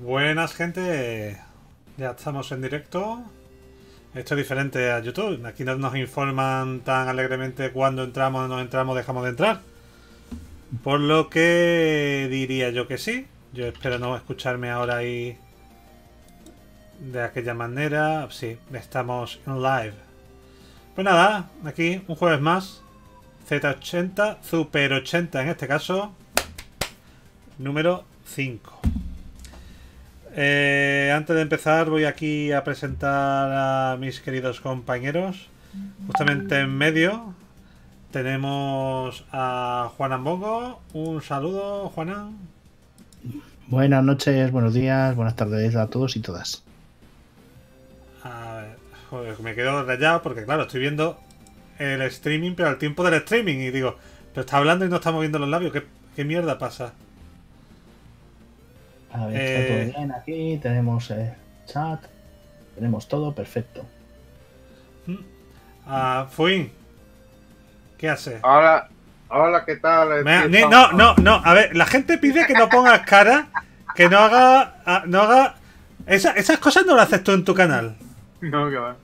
Buenas gente, ya estamos en directo. Esto es diferente a YouTube. Aquí no nos informan tan alegremente cuando entramos, no entramos, dejamos de entrar. Por lo que diría yo que sí. Yo espero no escucharme ahora ahí de aquella manera. Sí, estamos en live. Pues nada, aquí un jueves más. Z80, Super 80 en este caso. Número 5. Eh, antes de empezar, voy aquí a presentar a mis queridos compañeros. Justamente en medio tenemos a Juan Ambongo. Un saludo, Juanan. Buenas noches, buenos días, buenas tardes a todos y todas. A ver, joder, me quedo rayado porque, claro, estoy viendo el streaming, pero al tiempo del streaming. Y digo, pero está hablando y no está moviendo los labios. qué mierda pasa? A ver, eh, está todo bien aquí, tenemos el eh, chat, tenemos todo perfecto. Mm. Ah, Fui, ¿qué hace? Hola, hola, ¿qué tal? Eh, no, no, no, a ver, la gente pide que no pongas cara, que no haga, ah, no haga... esas cosas no las haces tú en tu canal. No, va.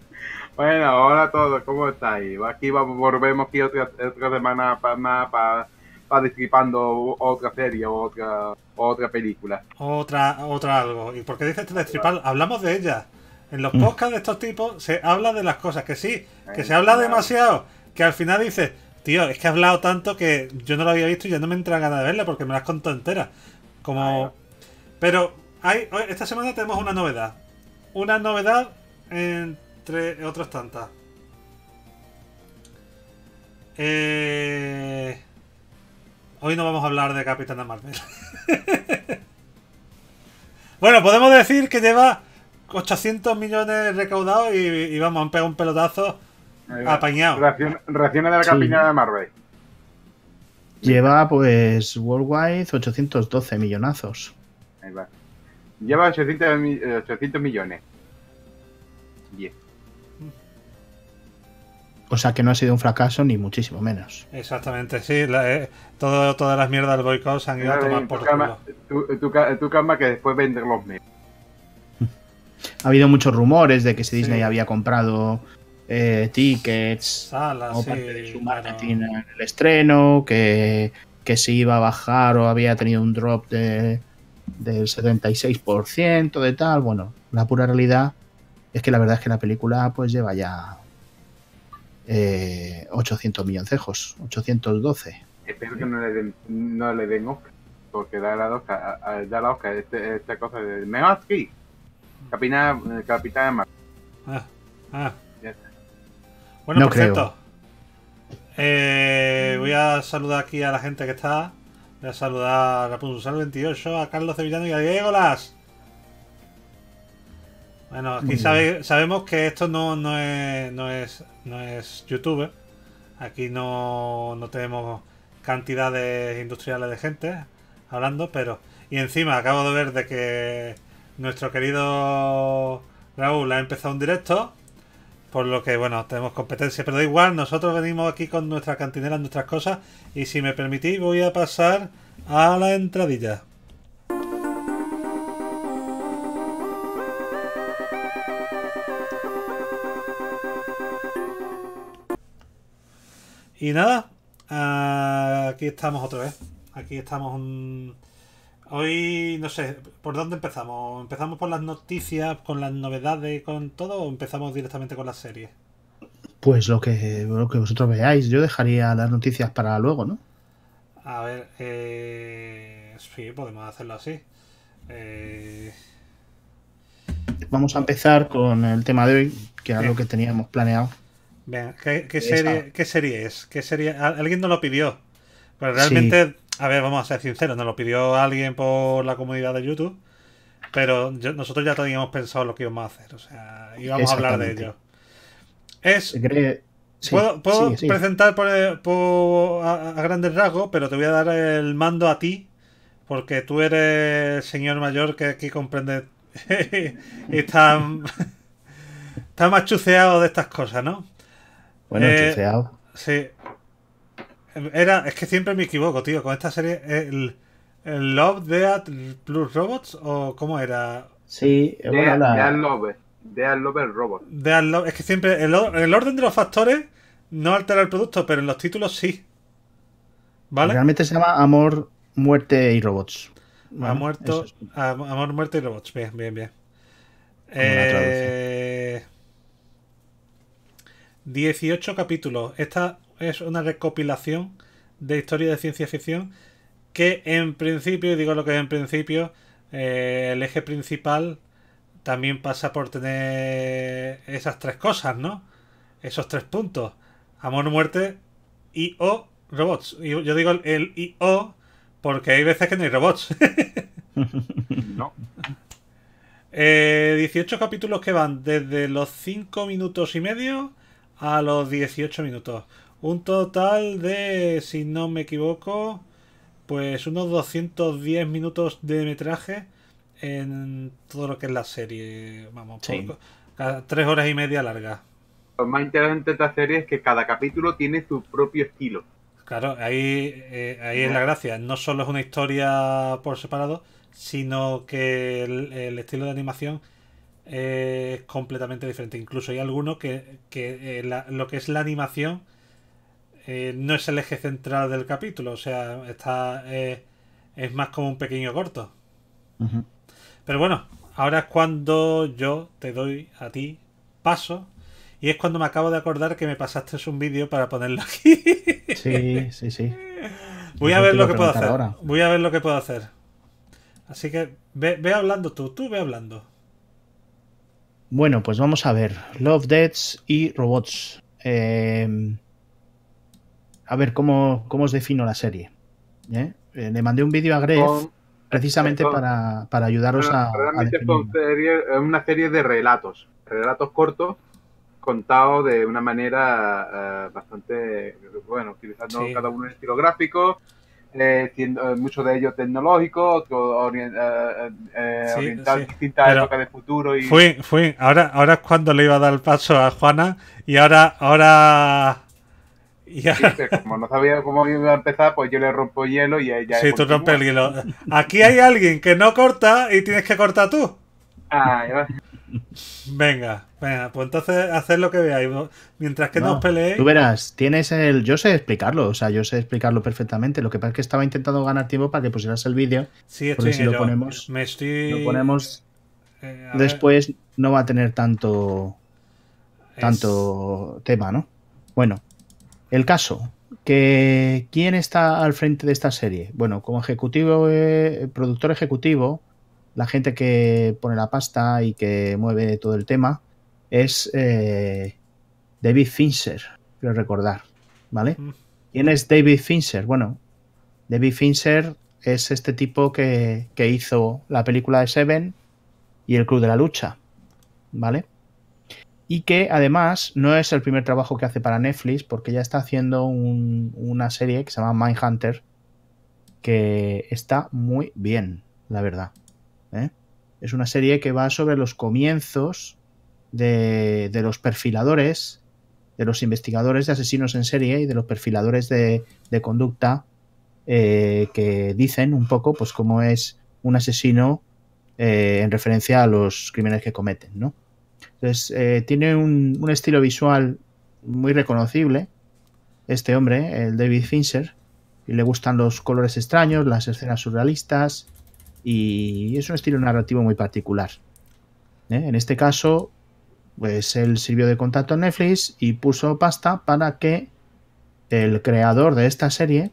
Bueno, hola a todos, ¿cómo estáis? Aquí vamos, volvemos aquí otra, otra semana para, para va otra serie o otra, otra película. Otra, otra algo. ¿Y por qué dices destripar? Hablamos de ella. En los mm. podcasts de estos tipos se habla de las cosas, que sí, que eh, se habla demasiado, que al final dices, tío, es que ha hablado tanto que yo no lo había visto y ya no me entra ganas de verla porque me la has contado entera. Como... Pero hay, esta semana tenemos una novedad. Una novedad entre otras tantas. Eh... Hoy no vamos a hablar de Capitana Marvel. bueno, podemos decir que lleva 800 millones recaudados y, vamos, a pegado un pelotazo apañado. Recién de la Capitana de Marvel. Lleva pues Worldwide 812 millonazos. Lleva 800, 800 eh, millones. O que no ha sido un fracaso ni muchísimo menos. Exactamente, sí. Eh, todas las mierdas del han ido a tomar por culo. Tu, eh, tu, que después vender los Ha habido muchos rumores de que si Disney había comprado eh, tickets o parte de su marketing en el estreno, que, que si iba a bajar o había tenido un drop de, del 76% de tal. Bueno, la pura realidad es que la verdad es que la película pues lleva ya eh, 800 milloncejos, 812. Espero que no le den, no le den Oscar, porque da la Oscar, da la Oscar este, esta cosa de mejor aquí, capitán, eh, capitán mar. Ah, ah. Bueno, perfecto. Eh, voy a saludar aquí a la gente que está. Voy a saludar a Carlos 28, a Carlos Cevillano y a Diego Las. Bueno, aquí sabemos que esto no, no, es, no es no es youtube Aquí no, no tenemos cantidades industriales de gente hablando, pero... Y encima acabo de ver de que nuestro querido Raúl ha empezado un directo, por lo que, bueno, tenemos competencia, pero da igual, nosotros venimos aquí con nuestra cantinera, nuestras cosas, y si me permitís voy a pasar a la entradilla. Y nada, aquí estamos otra vez. Aquí estamos Hoy, no sé, ¿por dónde empezamos? ¿Empezamos por las noticias, con las novedades, con todo o empezamos directamente con la serie. Pues lo que, que vosotros veáis, yo dejaría las noticias para luego, ¿no? A ver, eh... sí, podemos hacerlo así. Eh, Vamos a empezar con el tema de hoy, que era lo que teníamos planeado. ¿qué, serie, es? ¿Qué serie? Alguien nos lo pidió. Pero pues realmente, a ver, vamos a ser sinceros, nos lo pidió alguien por la comunidad de YouTube. Pero nosotros ya teníamos pensado lo que íbamos a hacer. O sea, íbamos a hablar de ello. Es. puedo, presentar por, eh, a, grandes rasgos, pero te voy a dar el mando a ti, porque tú eres el señor mayor que aquí comprende y está, está más de estas cosas, ¿no? Bueno, eh, Sí. Era, es que siempre me equivoco, tío, con esta serie. El, Love, Death Plus Robots, o cómo era. Sí, eh, Death, Love. Love Robots. Love, es que siempre. El, orden de los factores no altera el producto, pero en los títulos sí. ¿Vale? Realmente se llama Amor, Muerte y Robots. Amor, Muerte y Robots. Bien, bien, bien. Eh, 18 capítulos. Esta es una recopilación de historia de ciencia ficción que en principio, digo lo que es en principio, eh, el eje principal también pasa por tener esas tres cosas, ¿no? Esos tres puntos. Amor, muerte y o robots. Yo, yo digo el, iO. y o porque hay veces que no hay robots. no. 18 eh, capítulos que van desde los 5 minutos y medio a los 18 minutos. Un total de, si no me equivoco, pues unos 210 minutos de metraje en todo lo que es la serie. Vamos, tres horas y media larga. Lo más interesante de esta serie es que cada capítulo tiene su propio estilo. Claro, ahí, eh, es la gracia. No solo es una historia por separado, sino que el estilo de animación es completamente diferente. Incluso hay alguno que, eh, lo que es la animación eh, no es el eje central del capítulo, o sea, está eh, es más como un pequeño corto. Pero bueno, ahora es cuando yo te doy a ti paso. Y es cuando me acabo de acordar que me pasaste un vídeo para ponerlo aquí. Sí, sí, sí. Voy a ver lo que puedo hacer. Voy a ver lo que puedo hacer. Así que ve, ve hablando tú, tú ve hablando. Bueno, pues vamos a ver. Love, Deaths y Robots. Em, a ver, ¿cómo, ¿cómo, os defino la serie? ¿eh? Eh, le mandé un vídeo a Gref precisamente para, para, ayudaros a. Eh, una serie de relatos. Relatos cortos contados de una manera bastante. Bueno, utilizando cada uno el estilo gráfico, eh, eh muchos de ellos tecnológicos, Orientados eh, eh, eh distintas épocas de futuro. Y... Fui, fui. Ahora, ahora es cuando le iba a dar el paso a Juana y ahora, ahora. como no sabía cómo iba a empezar, pues yo le rompo hielo y ella. Sí, tú rompes el hielo. Aquí hay alguien que no corta y tienes que cortar tú. Ah, Venga, venga, pues entonces haced lo que veáis. Mientras que nos no Tú verás, tienes el. Yo sé explicarlo, o sea, yo sé explicarlo perfectamente. Lo que pasa es que estaba intentando ganar tiempo para que pusieras el vídeo. Sí, si lo ponemos, lo ponemos eh, después, no va a tener tanto. tanto tema, ¿no? Bueno, el caso. Que, ¿Quién está al frente de esta serie? Bueno, como ejecutivo, eh, productor ejecutivo, la gente que pone la pasta y que mueve todo el tema es eh, David Fincher, quiero recordar, ¿vale? Mm. ¿Quién es David Fincher? Bueno, David Fincher es este tipo que, que, hizo la película de Seven y El Club de la Lucha, ¿vale? Y que además no es el primer trabajo que hace para Netflix, porque ya está haciendo una serie que se llama Mindhunter, que está muy bien, la verdad. ¿eh? Es una serie que va sobre los comienzos de, los perfiladores, de los investigadores de asesinos en serie y de los perfiladores de, conducta eh, que dicen un poco pues cómo es un asesino eh, en referencia a los crímenes que cometen, ¿no? Entonces, tiene un, un, estilo visual muy reconocible, este hombre, el David Fincher, y le gustan los colores extraños, las escenas surrealistas, y es un estilo narrativo muy particular. ¿eh? En este caso, pues él sirvió de contacto a Netflix y puso pasta para que el creador de esta serie,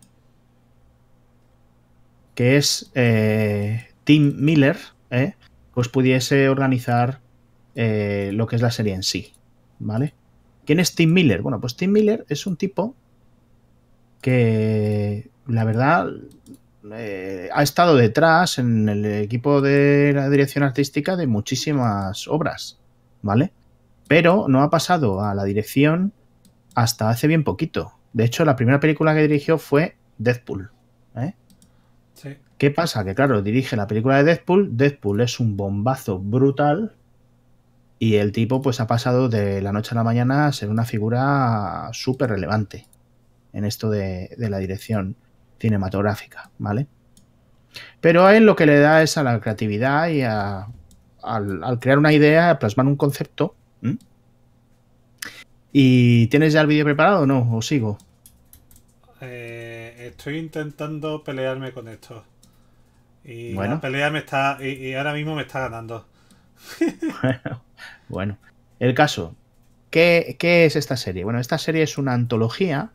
que es eh, Tim Miller, ¿eh? pues pudiese organizar lo que es la serie en sí. ¿Vale? ¿Quién es Tim Miller? Bueno, pues Tim Miller es un tipo que la verdad eh, ha estado detrás en el equipo de la dirección artística de muchísimas obras, ¿vale? Pero no ha pasado a la dirección hasta hace bien poquito. De hecho, la primera película que dirigió fue Deadpool. ¿eh? ¿Qué pasa? Que claro, dirige la película de Deadpool, Deadpool es un bombazo brutal y el tipo pues ha pasado de la noche a la mañana a ser una figura súper relevante en esto de la dirección cinematográfica, ¿vale? Pero a él lo que le da es a la creatividad y a, al, crear una idea, a plasmar un concepto. ¿Y tienes ya el vídeo preparado o no? ¿O sigo? Eh, estoy intentando pelearme con esto. Y bueno. la pelea me está. Y, ahora mismo me está ganando. bueno, el caso. ¿qué, ¿Qué es esta serie? Bueno, esta serie es una antología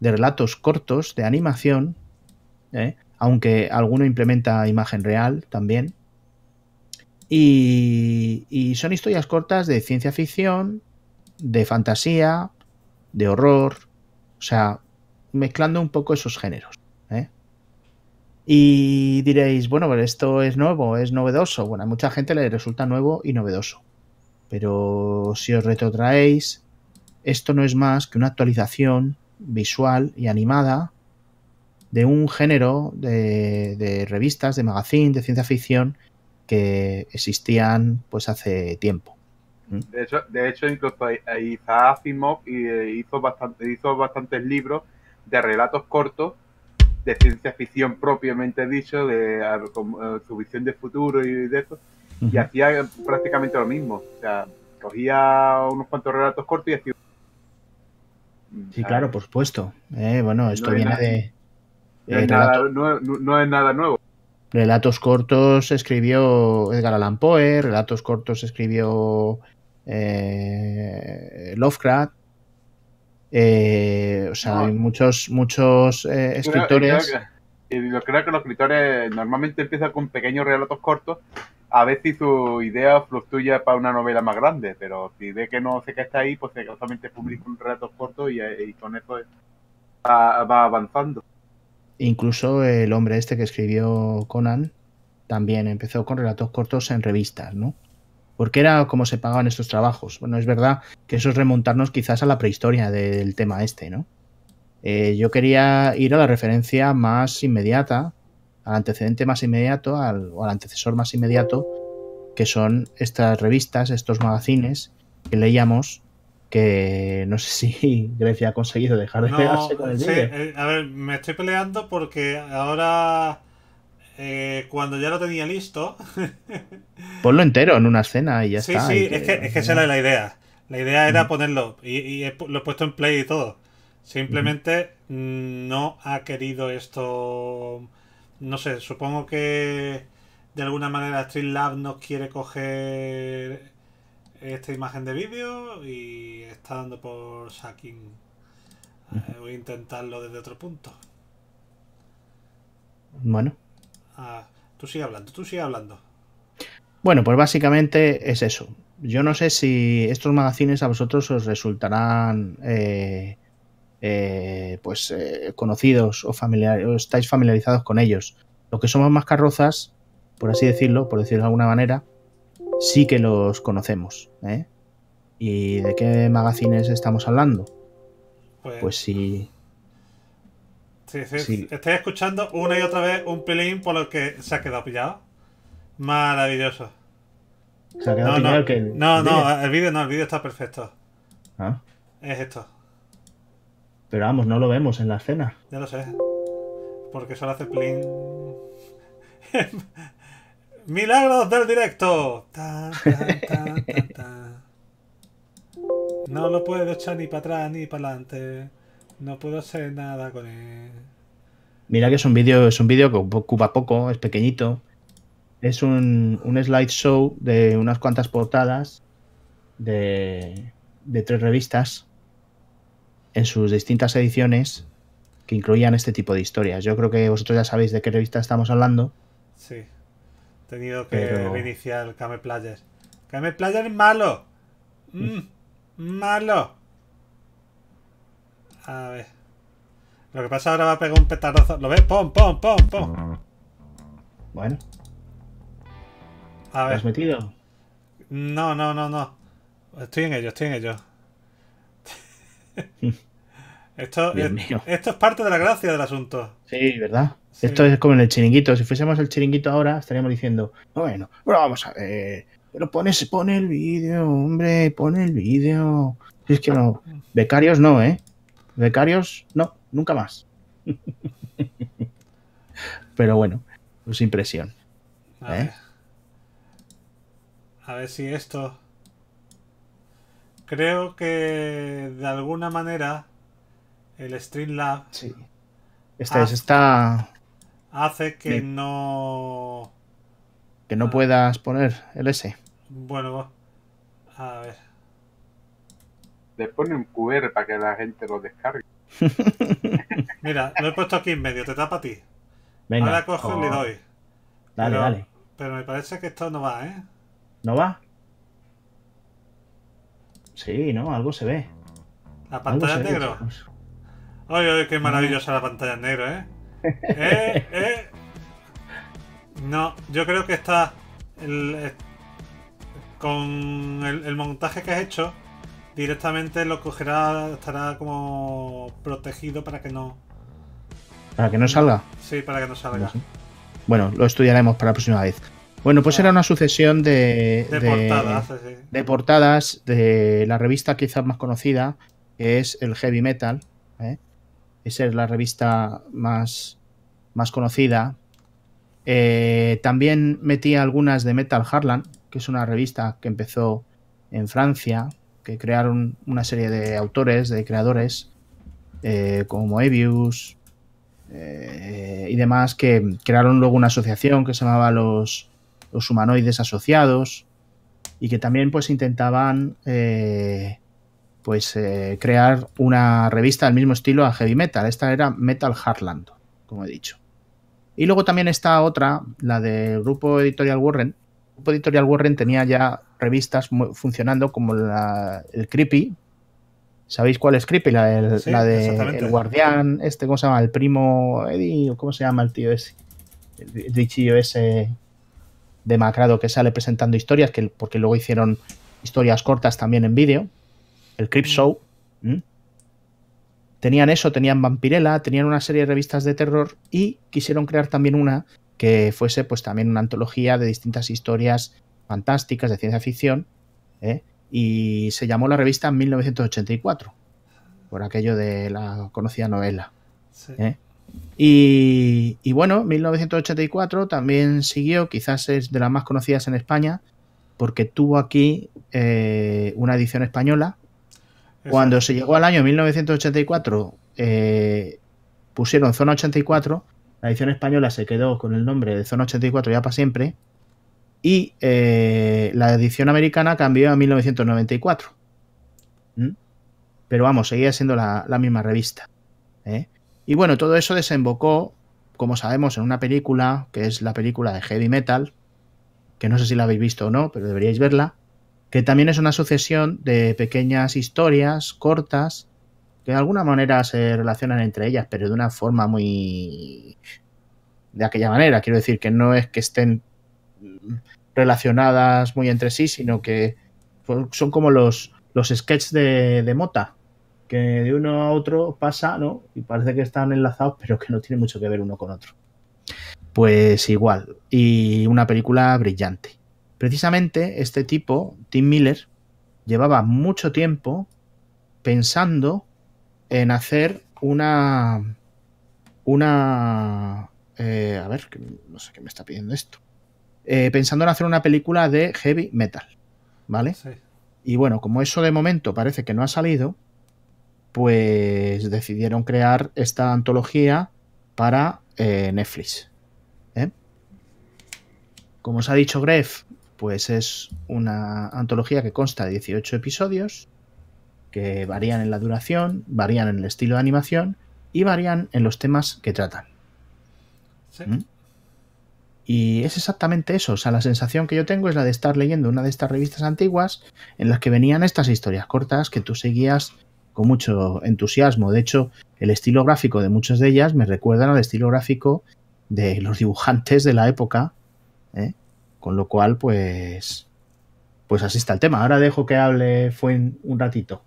de relatos cortos, de animación, ¿eh? aunque alguno implementa imagen real también. Y, son historias cortas de ciencia ficción, de fantasía, de horror, o sea, mezclando un poco esos géneros. ¿eh? Y diréis, bueno, pero esto es nuevo, es novedoso. Bueno, a mucha gente le resulta nuevo y novedoso. Pero si os retrotraéis, esto no es más que una actualización visual y animada de un género de, revistas, de magazine, de ciencia ficción que existían pues hace tiempo. ¿Mm? De hecho, incluso Isaac Asimov eh, hizo, bastante, hizo bastantes libros de relatos cortos de ciencia ficción propiamente dicho, de eh, su visión de futuro y de eso, y hacía prácticamente lo mismo. O sea, cogía unos cuantos relatos cortos y hacía Sí, claro, por supuesto. Eh, bueno, esto viene de... No, nada, es nada nuevo. Relatos cortos escribió Edgar Allan Poe, relatos cortos escribió eh, Lovecraft. Eh, o sea, hay muchos, muchos escritores y creo que los escritores normalmente empiezan con pequeños relatos cortos, a veces su idea fluctúa para una novela más grande, pero si ve que no sé qué está ahí, pues solamente publica un relato corto eh, y, con eso va, va, avanzando. Incluso el hombre este que escribió Conan también empezó con relatos cortos en revistas, ¿no? Porque era como se pagaban estos trabajos. Bueno, es verdad que eso es remontarnos quizás a la prehistoria del tema este, ¿no? Eh, yo quería ir a la referencia más inmediata, al antecedente más inmediato, al, o al antecesor más inmediato, que son estas revistas, estos magazines que leíamos que no sé si Grecia ha conseguido dejar de pegarse con el sí, eh, A ver, me estoy peleando porque ahora eh, cuando ya lo tenía listo. Ponlo entero en una escena y ya está. Sí, sí, es que, esa era la idea. La idea era ponerlo y, lo he puesto en play y todo. Simplemente mm, no ha querido esto. No sé, supongo que de alguna manera Lab no quiere coger esta imagen de vídeo y está dando por sacking. Eh, voy a intentarlo desde otro punto. Bueno. Ah, tú sigue hablando, tú sigue hablando. Bueno, pues básicamente es eso. Yo no sé si estos magazines a vosotros os resultarán eh, eh, pues eh, conocidos o, estáis familiarizados con ellos. Los que somos más carrozas, por así decirlo, por decirlo de alguna manera, sí que los conocemos. ¿eh? ¿Y de qué magazines estamos hablando? Pues, pues sí. Sí, Estoy escuchando una y otra vez un pelín por lo que se ha quedado pillado. Maravilloso. Se ha quedado no, pillado no, el No, el vídeo no, el vídeo está perfecto. Ah. Es esto. Pero vamos, no lo vemos en la escena. Ya lo sé. Porque solo hace plin. ¡Milagros del directo! no lo puedo echar ni para atrás ni para adelante. No puedo hacer nada con él. Mira que es un vídeo, es un vídeo que ocupa poco, es pequeñito. Es un, un slideshow de unas cuantas portadas de, de tres revistas en sus distintas ediciones que incluían este tipo de historias. Yo creo que vosotros ya sabéis de qué revista estamos hablando. Sí. He tenido que pero... reiniciar Kame Player. Kame Player es malo. Mm, malo. A ver. Lo que pasa ahora va a pegar un petardazo. ¿Lo ves? ¡Pum, pum, pum, pum! Bueno. A ver. ¿Lo has metido? No, no, no, no. Estoy en ello, estoy en ello. Esto, es, esto es parte de la gracia del asunto. Sí, ¿verdad? Esto es como en el chiringuito. Si fuésemos el chiringuito ahora, estaríamos diciendo, bueno, bueno vamos a ver. Pero pones, pone el vídeo, hombre, pone el vídeo. es que no. Becarios no, ¿eh? Becarios no, nunca más. Pero bueno, pues impresión. ¿eh? a ver si esto. Creo que de alguna manera el Streamlab sí. Este, hace, está... hace que no... Que no ah. puedas poner el S. Bueno, a ver. Le pone un QR para que la gente lo descargue. Mira, lo he puesto aquí en medio, te tapa a ti. Venga, Ahora cojo y le oh. doy. Dale, dale. Pero me parece que esto no va, ¿eh? ¿No va? Sí, no, algo se ve. La pantalla negro. Ay, ay, qué maravillosa la pantalla en negro, ¿eh? ¿eh? ¿Eh? No, yo creo que está. Eh, con el, montaje que has hecho, directamente lo cogerá, estará como protegido para que no. ¿Para que no salga? Sí, para que no salga. Bueno, lo estudiaremos para la próxima vez. Bueno, pues era una sucesión de, de, portadas, de portadas, de la revista quizás más conocida, que es el Heavy Metal, ¿eh? Esa es la revista más, más conocida. Eh, también metí algunas de Metal Harlan que es una revista que empezó en Francia, que crearon una serie de autores, de creadores, eh, como Ebius eh, y demás, que crearon luego una asociación que se llamaba los, los humanoides asociados y que también pues intentaban pues eh, crear una revista del mismo estilo a heavy metal. Esta era Metal Heartland, como he dicho. Y luego también está otra, la del grupo editorial Warren. grupo editorial Warren tenía ya revistas funcionando como el Creepy. ¿Sabéis cuál es Creepy? La, de El Guardián, este, ¿cómo se llama? El primo Eddie, ¿cómo se llama el tío ese? El bichillo ese demacrado que sale presentando historias, que, porque luego hicieron historias cortas también en vídeo el Crip Show. Tenían eso, tenían Vampirella, tenían una serie de revistas de terror y quisieron crear también una que fuese pues también una antología de distintas historias fantásticas de ciencia ficción ¿eh? y se llamó la revista 1984 por aquello de la conocida novela. ¿eh? Y, bueno, 1984 también siguió, quizás es de las más conocidas en España, porque tuvo aquí eh, una edición española cuando se llegó al año 1984, eh, pusieron Zona 84. La edición española se quedó con el nombre de Zona 84 ya para siempre. Y eh, la edición americana cambió a 1994. ¿Mm? Pero vamos, seguía siendo la, misma revista. ¿eh? Y bueno, todo eso desembocó, como sabemos, en una película, que es la película de Heavy Metal, que no sé si la habéis visto o no, pero deberíais verla que también es una sucesión de pequeñas historias cortas que de alguna manera se relacionan entre ellas, pero de una forma muy... de aquella manera. Quiero decir que no es que estén relacionadas muy entre sí, sino que son como los, los sketches de, Mota, que de uno a otro pasa, ¿no? Y parece que están enlazados, pero que no tienen mucho que ver uno con otro. Pues igual, y una película brillante. Precisamente este tipo, Tim Miller, llevaba mucho tiempo pensando en hacer una. Una. Eh, a ver, no sé qué me está pidiendo esto. Eh, pensando en hacer una película de heavy metal. ¿Vale? Y bueno, como eso de momento parece que no ha salido, pues decidieron crear esta antología para eh, Netflix. ¿eh? Como os ha dicho Gref, pues es una antología que consta de 18 episodios, que varían en la duración, varían en el estilo de animación y varían en los temas que tratan. Sí. ¿Mm? Y es exactamente eso, o sea, la sensación que yo tengo es la de estar leyendo una de estas revistas antiguas en las que venían estas historias cortas que tú seguías con mucho entusiasmo. De hecho, el estilo gráfico de muchas de ellas me recuerdan al estilo gráfico de los dibujantes de la época, ¿eh? Con lo cual, pues, pues así está el tema. Ahora dejo que hable fue un ratito.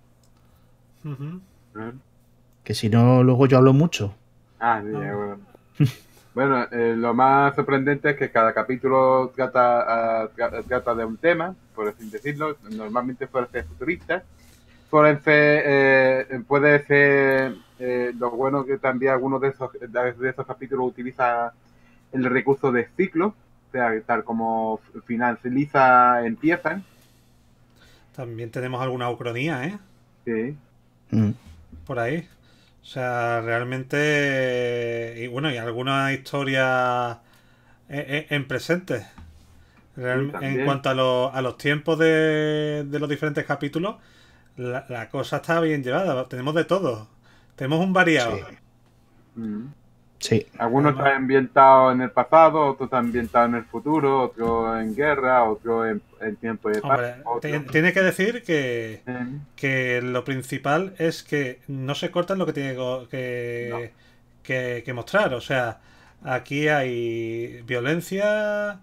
Que si no, luego yo hablo mucho. Ah, ah. bueno. bueno eh, lo más sorprendente es que cada capítulo trata, ah, trata de un tema, por así decirlo. Normalmente eh, puede ser futurista. puede ser lo bueno que también algunos de esos, de esos capítulos utiliza el recurso de ciclo, tal como finaliza empiezan. También tenemos alguna ucronía, ¿eh? Sí. Mm. Por ahí. O sea, realmente. Y bueno, y alguna historia eh, eh, en, presente. en cuanto a, los tiempos de, los diferentes capítulos, la, cosa está bien llevada. Tenemos de todo. Tenemos un variado. Mm. Sí. Algunos están ambientado en el pasado, otros están en el futuro, otros en guerra, otros en, tiempo de paz. tiene que decir que, que lo principal es que no se corta lo que tiene que, que, mostrar. O sea, aquí hay violencia,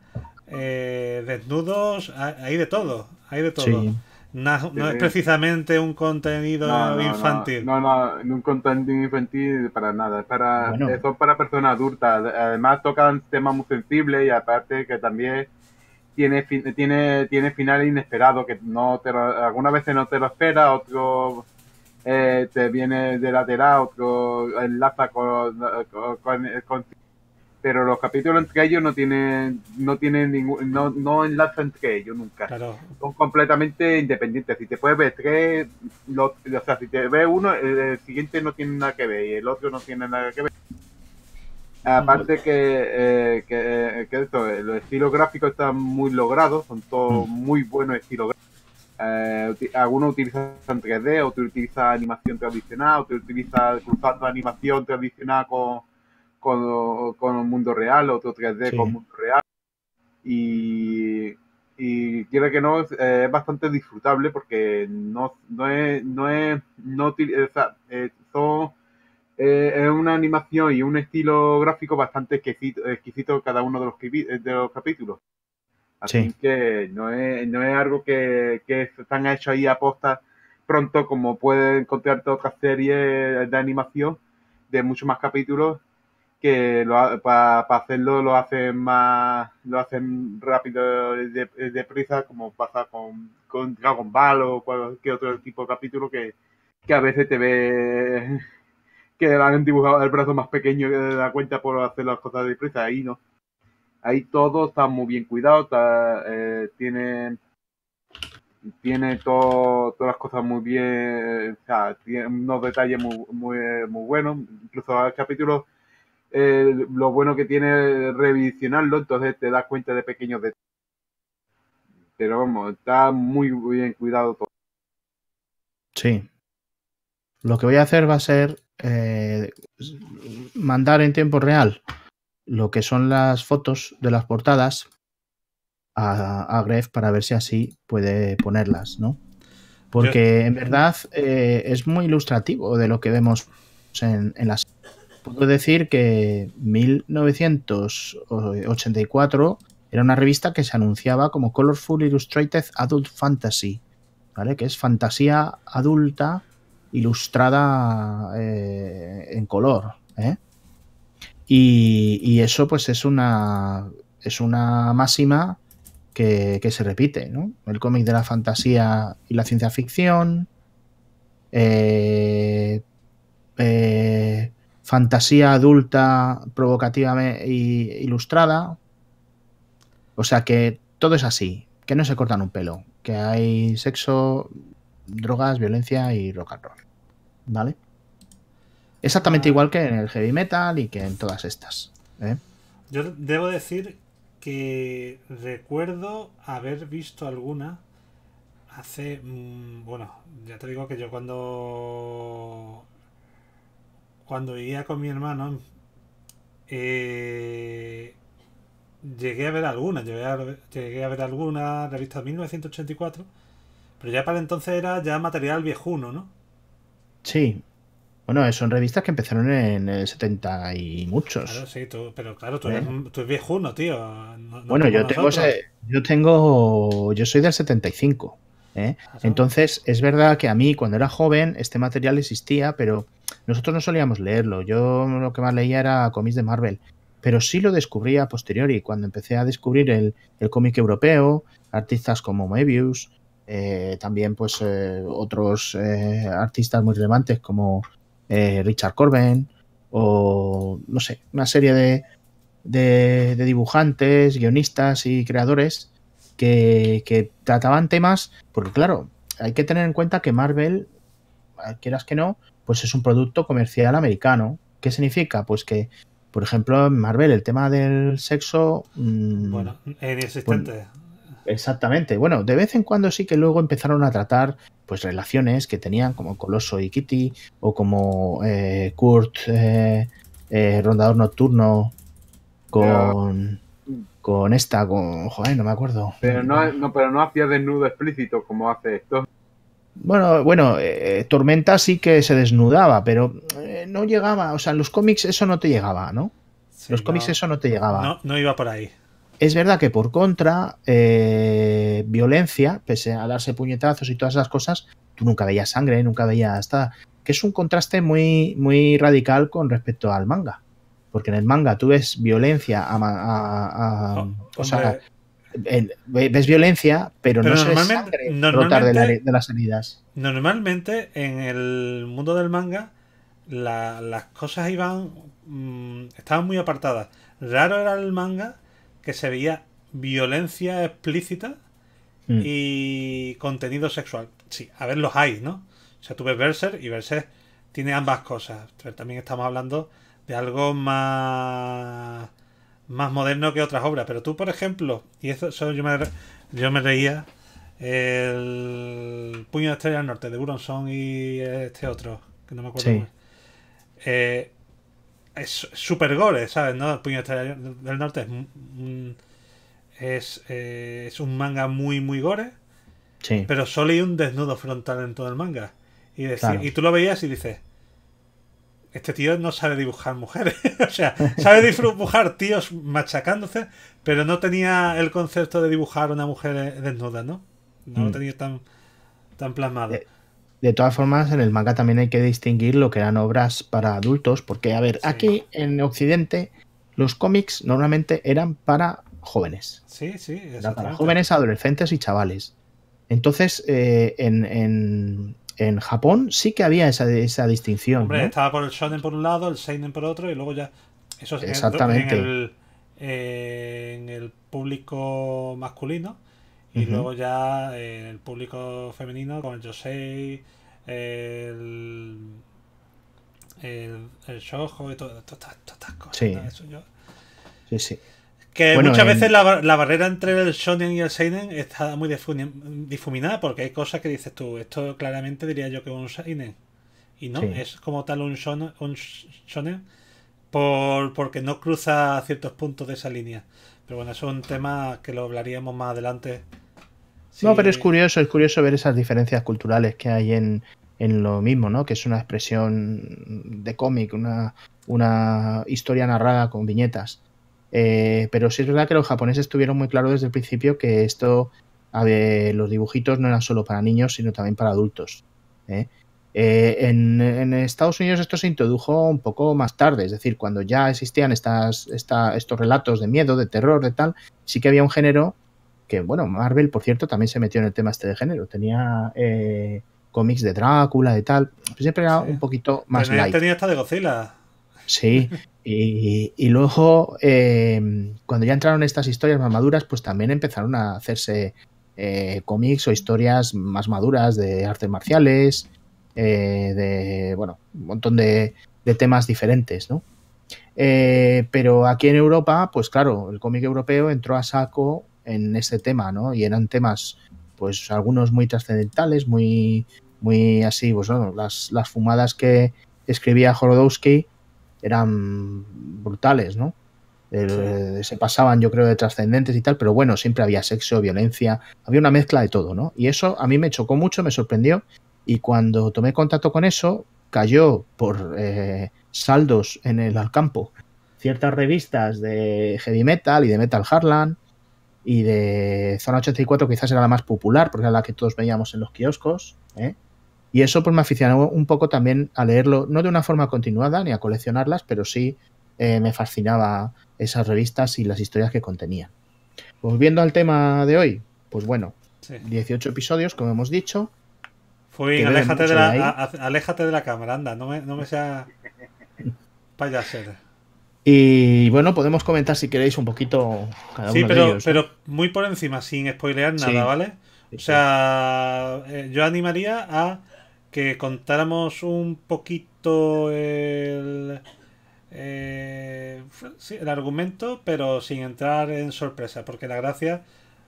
eh, desnudos, hay de todo. Hay de todo. No, es precisamente un contenido infantil. No, no, no, un contenido infantil para nada. Es para, para personas adultas. Además tocan temas muy sensibles y aparte que también tiene, tiene, tiene final inesperado que no te lo, algunas veces no te lo espera, otro eh, te viene de lateral, otro enlaza con pero los capítulos entre ellos no tienen, no tienen ningún, no, no enlazan entre ellos nunca. Son completamente independientes. Si te puedes ver tres, o sea, si te ves uno, eh, el, siguiente no tiene nada que ver y el otro no tiene nada que ver. Aparte que, eh, eh, que, esto, los estilos gráficos están muy logrados, son todos muy buenos estilos gráficos. algunos utilizan 3D, otros utilizan animación tradicional, otros utilizan cruzando animación tradicional con, con, con mundo real, otro 3D con mundo real. Y, y quiera que no, es, eh, bastante disfrutable porque no, no es. No es, eh, eh, es una animación y un estilo gráfico bastante exquisito, exquisito cada uno de los, de los capítulos. Así que no es, no es algo que, que están hecho ahí a posta pronto, como pueden encontrar otra serie de animación de muchos más capítulos que para hacerlo lo hacen más lo hacen rápido deprisa de como pasa con, con, Dragon Ball o cualquier otro tipo de capítulo que, a veces te ve que le han dibujado el brazo más pequeño te da cuenta por hacer las cosas deprisa ahí no ahí todo está muy bien cuidado eh, tiene tiene todas las cosas muy bien o sea, tiene unos detalles muy muy, muy buenos incluso el capítulo eh, lo bueno que tiene revisionarlo, entonces te das cuenta de pequeños detalles. Pero vamos, está muy bien cuidado todo. Sí. Lo que voy a hacer va a ser eh, mandar en tiempo real lo que son las fotos de las portadas a, a Gref para ver si así puede ponerlas, ¿no? Porque en verdad eh, es muy ilustrativo de lo que vemos en, en las puedo decir que 1984 era una revista que se anunciaba como Colorful Illustrated Adult Fantasy, Que es fantasía adulta ilustrada eh, en color, ¿eh? y, eso pues es una, es una máxima que, se repite, El cómic de la fantasía y la ciencia ficción, eh, eh fantasía adulta, provocativa e ilustrada. O sea que todo es así, que no se cortan un pelo, que hay sexo, drogas, violencia y rock and roll. ¿Vale? Exactamente ah. igual que en el heavy metal y que en todas estas. ¿eh? Yo debo decir que recuerdo haber visto alguna hace. Mm, bueno, ya te digo que yo cuando cuando vivía con mi hermano, eh, llegué a ver algunas, llegué a, ver algunas revistas 1984, pero ya para entonces era ya material viejuno, ¿no? Sí. Bueno, son revistas que empezaron en el 70 y muchos. Claro, sí, pero claro, ¿Eh? tú, eres, viejuno, tío. bueno, yo tengo, yo tengo. Yo soy del 75. ¿eh? Ah, entonces, es verdad que a mí, cuando era joven, este material existía, pero nosotros no solíamos leerlo, yo lo que más leía era cómics de Marvel, pero sí lo descubría a posteriori, cuando empecé a descubrir el, cómic europeo, artistas como Moebius, eh, también pues eh, otros eh, artistas muy relevantes como Richard Corben o no sé, una serie de, de, dibujantes, guionistas y creadores que, que, trataban temas, porque claro, hay que tener en cuenta que Marvel, quieras que no, pues es un producto comercial americano. ¿Qué significa? Pues que, por ejemplo, en Marvel el tema del sexo... Mm, bueno, bueno, pues, inexistente. exactamente. Bueno, de vez en cuando sí que luego empezaron a tratar pues relaciones que tenían como Coloso y Kitty o como eh, Kurt, eh, eh, Rondador Nocturno, con... con esta, con... Joder, no me acuerdo. Pero no, no, pero no hacía desnudo explícito como hace esto. Bueno, bueno, eh, Tormenta sí que se desnudaba, pero eh, no llegaba, o sea, en los cómics eso no te llegaba, ¿no? Sí, los cómics eso no te llegaba. No, no, iba por ahí. Es verdad que por contra, eh, violencia, pese a darse puñetazos y todas esas cosas, tú nunca veías sangre, nunca veías hasta que es un contraste muy, muy radical con respecto al manga. Porque en el manga tú ves violencia a, a, o sea, ves violencia, pero, no normalmente, se normalmente, de, de, las heridas. Normalmente en el mundo del manga las cosas iban mm, estaban muy apartadas. Raro era el manga que se veía violencia explícita mm. y contenido sexual. Sí, a ver los hay, ¿no? O sea, tú ves Berser, y Berser tiene ambas cosas. Pero también estamos hablando de algo más más moderno que otras obras. Pero tú, por ejemplo, y eso, yo, me, yo me leía el Puño de Estrella del Norte de Buronson y este otro, que no me acuerdo. más, eh, es super gore, ¿sabes? ¿No? El Puño de Estrella del Norte es, eh, es, un manga muy, muy gore. Pero solo hay un desnudo frontal en todo el manga. Y, decir, y tú lo veías y dices, este tío no sabe dibujar mujeres. o sea, sabe dibujar tíos machacándose, pero no tenía el concepto de dibujar una mujer eh, desnuda, ¿no? No lo mm. tenía tan, tan plasmado. Eh, de, todas formas, en el manga también hay que distinguir lo que eran obras para adultos, porque, a ver, aquí en Occidente los cómics normalmente eran para jóvenes. Sí, sí, eran para jóvenes, adolescentes y chavales. Entonces, eh, en en Japón sí que había esa, esa distinción. estaba por el shonen por un lado, el seinen por otro, y luego ya. Eso se Exactamente. En el, eh, en el público masculino, y luego ya en eh, el público femenino con el josei, el. el, Shojo y todas estas cosas. Sí. Eso Sí, sí muchas veces la, barrera entre el shonen y el seinen está muy difuminada porque hay cosas que dices tú, esto claramente diría yo que es un seinen. Y no, es como tal un shonen, por, porque no cruza ciertos puntos de esa línea. Pero bueno, es un tema que lo hablaríamos más adelante. No, pero es curioso, es curioso ver esas diferencias culturales que hay en, lo mismo, ¿no? Que es una expresión de cómic, una, una historia narrada con viñetas. Eh, pero sí es verdad que los japoneses estuvieron muy claro desde el principio que esto, los dibujitos no eran solo para niños, sino también para adultos. ¿eh? Eh, en, Estados Unidos esto se introdujo un poco más tarde, es decir, cuando ya existían estas, estos relatos de miedo, de terror, de tal, sí que había un género que, bueno, Marvel, por cierto, también se metió en el tema este de género. Tenía cómics de Drácula, de tal, siempre era un poquito más... light. Tenía esta de Godzilla. Sí, y, luego, eh, cuando ya entraron estas historias más maduras, pues también empezaron a hacerse eh, cómics o historias más maduras de artes marciales, eh, de, bueno, un montón de, temas diferentes, ¿no? pero aquí en Europa, pues claro, el cómic europeo entró a saco en ese tema, ¿no? Y eran temas, pues algunos muy trascendentales, muy, muy así, pues no las, las fumadas que escribía Jorodowski, eran brutales, ¿no? Eh, se pasaban, yo creo, de trascendentes y tal, pero bueno, siempre había sexo, violencia, había una mezcla de todo, ¿no? Y eso a mí me chocó mucho, me sorprendió, y cuando tomé contacto con eso, cayó por eh, saldos en el alcampo ciertas revistas de heavy metal y de metal Harlan y de Zona 84 quizás era la más popular porque era la que todos veíamos en los kioscos, ¿eh? Y eso pues me aficionó un poco también a leerlo, no de una forma continuada ni a coleccionarlas, pero sí eh, me fascinaba esas revistas y las historias que contenía Volviendo al tema de hoy, pues bueno, 18 episodios, como hemos dicho. Fui, aléjate de, la, aléjate de la cámara, anda, no me, no me sea Y bueno, podemos comentar si queréis un poquito cada sí, uno pero, de ellos. pero muy por encima, sin spoilear nada, ¿vale? O sea, eh, yo animaría a que contáramos un poquito el, eh, el argumento, pero sin entrar en sorpresa, porque la gracia,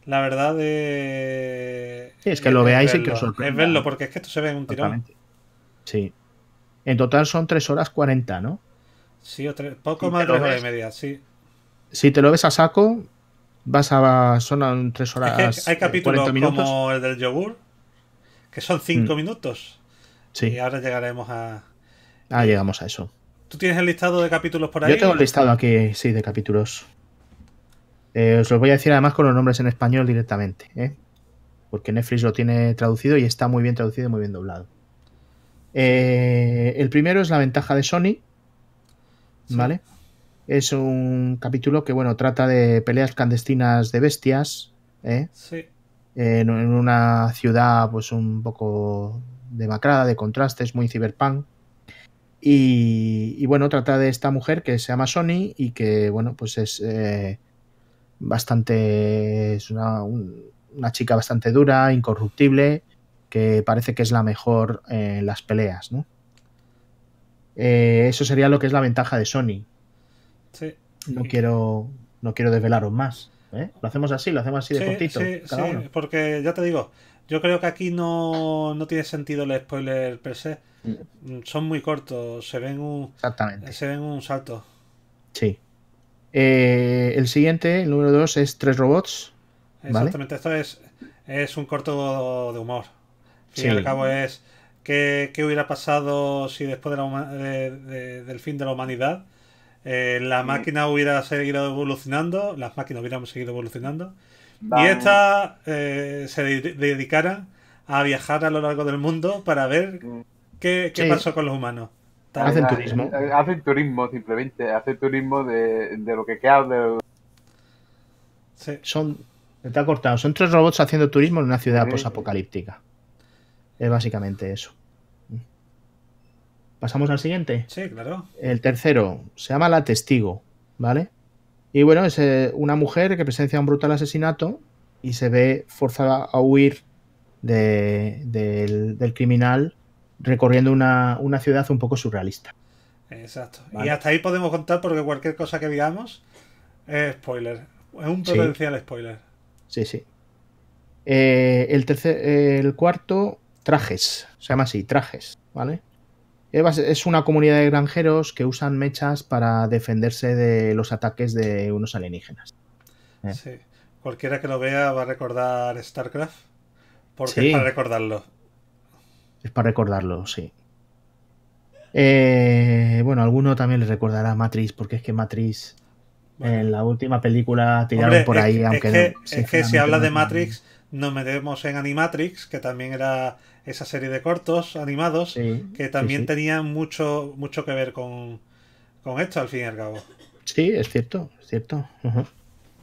la verdad, de, es que lo veáis y que os sorprenda. Es verlo, porque es que esto se ve en un tirón. Sí. En total son 3 horas 40, ¿no? Sí, o tres, poco más de 3 horas y media, sí. Si te lo ves a saco, vas a. Son 3 horas. hay capítulos como el del yogur, que son 5 mm. minutos. Y ahora llegaremos a. Ah, eh, llegamos a eso. ¿Tú tienes el listado de capítulos por ahí? Yo tengo el listado aquí, sí, de capítulos. Eh, os lo voy a decir además con los nombres en español directamente, ¿eh? porque Netflix lo tiene traducido y está muy bien traducido y muy bien doblado. el primero es la ventaja de Sony, ¿vale? Es un capítulo que, bueno, trata de peleas clandestinas de bestias, Sí. En, en una ciudad, pues un poco demacrada, de contrastes, muy ciberpunk. Y, bueno, trata de esta mujer que se llama Sony y que, bueno, pues es eh, bastante. Es una, chica bastante dura, incorruptible, que parece que es la mejor en las peleas, ¿no? Eh, eso sería lo que es la ventaja de Sony. Sí. No quiero, no quiero desvelaros más. ¿eh? Lo hacemos así, lo hacemos así de cortito. Sí, porque ya te digo, yo creo que aquí no, tiene sentido el spoiler per se. Mm. Son muy cortos, se ven un, Se ven un salto. Sí. Eh, el siguiente, el número dos, es Tres Robots. Exactamente, esto es, un corto de humor. Al fin y al cabo es ¿qué, hubiera pasado si después del fin de la humanidad eh, la máquina hubiera seguido evolucionando, las máquinas hubiéramos seguido evolucionando y esta eh, se dedicará a viajar a lo largo del mundo para ver mm. qué, pasó con los humanos. Hacen turismo. Eh, eh, hacen turismo, simplemente. Hacen turismo de, lo que queda Son, te cortado. Son tres robots haciendo turismo en una ciudad posapocalíptica. Es básicamente eso. ¿Pasamos al siguiente? Sí, claro. El tercero se llama La Testigo, ¿vale? Y bueno, es eh, una mujer que presencia un brutal asesinato y se ve forzada a huir del, criminal recorriendo una, ciudad un poco surrealista. Exacto. Y hasta ahí podemos contar porque cualquier cosa que digamos es spoiler. Es un potencial spoiler. Sí, sí. Eh, el, tercer, el cuarto, trajes. Se llama así, trajes. ¿Vale? Es una comunidad de granjeros que usan mechas para defenderse de los ataques de unos alienígenas. Eh. Sí. Cualquiera que lo vea va a recordar StarCraft. Porque es para recordarlo. Es para recordarlo, sí. Eh, bueno, alguno también le recordará Matrix, porque es que Matrix en la última película tiraron por ahí, aunque no, es que si habla de Matrix, nos metemos en Animatrix, que también era esa serie de cortos animados, que también tenía tenían mucho, mucho que ver con, esto, al fin y al cabo. Sí, es cierto, es cierto.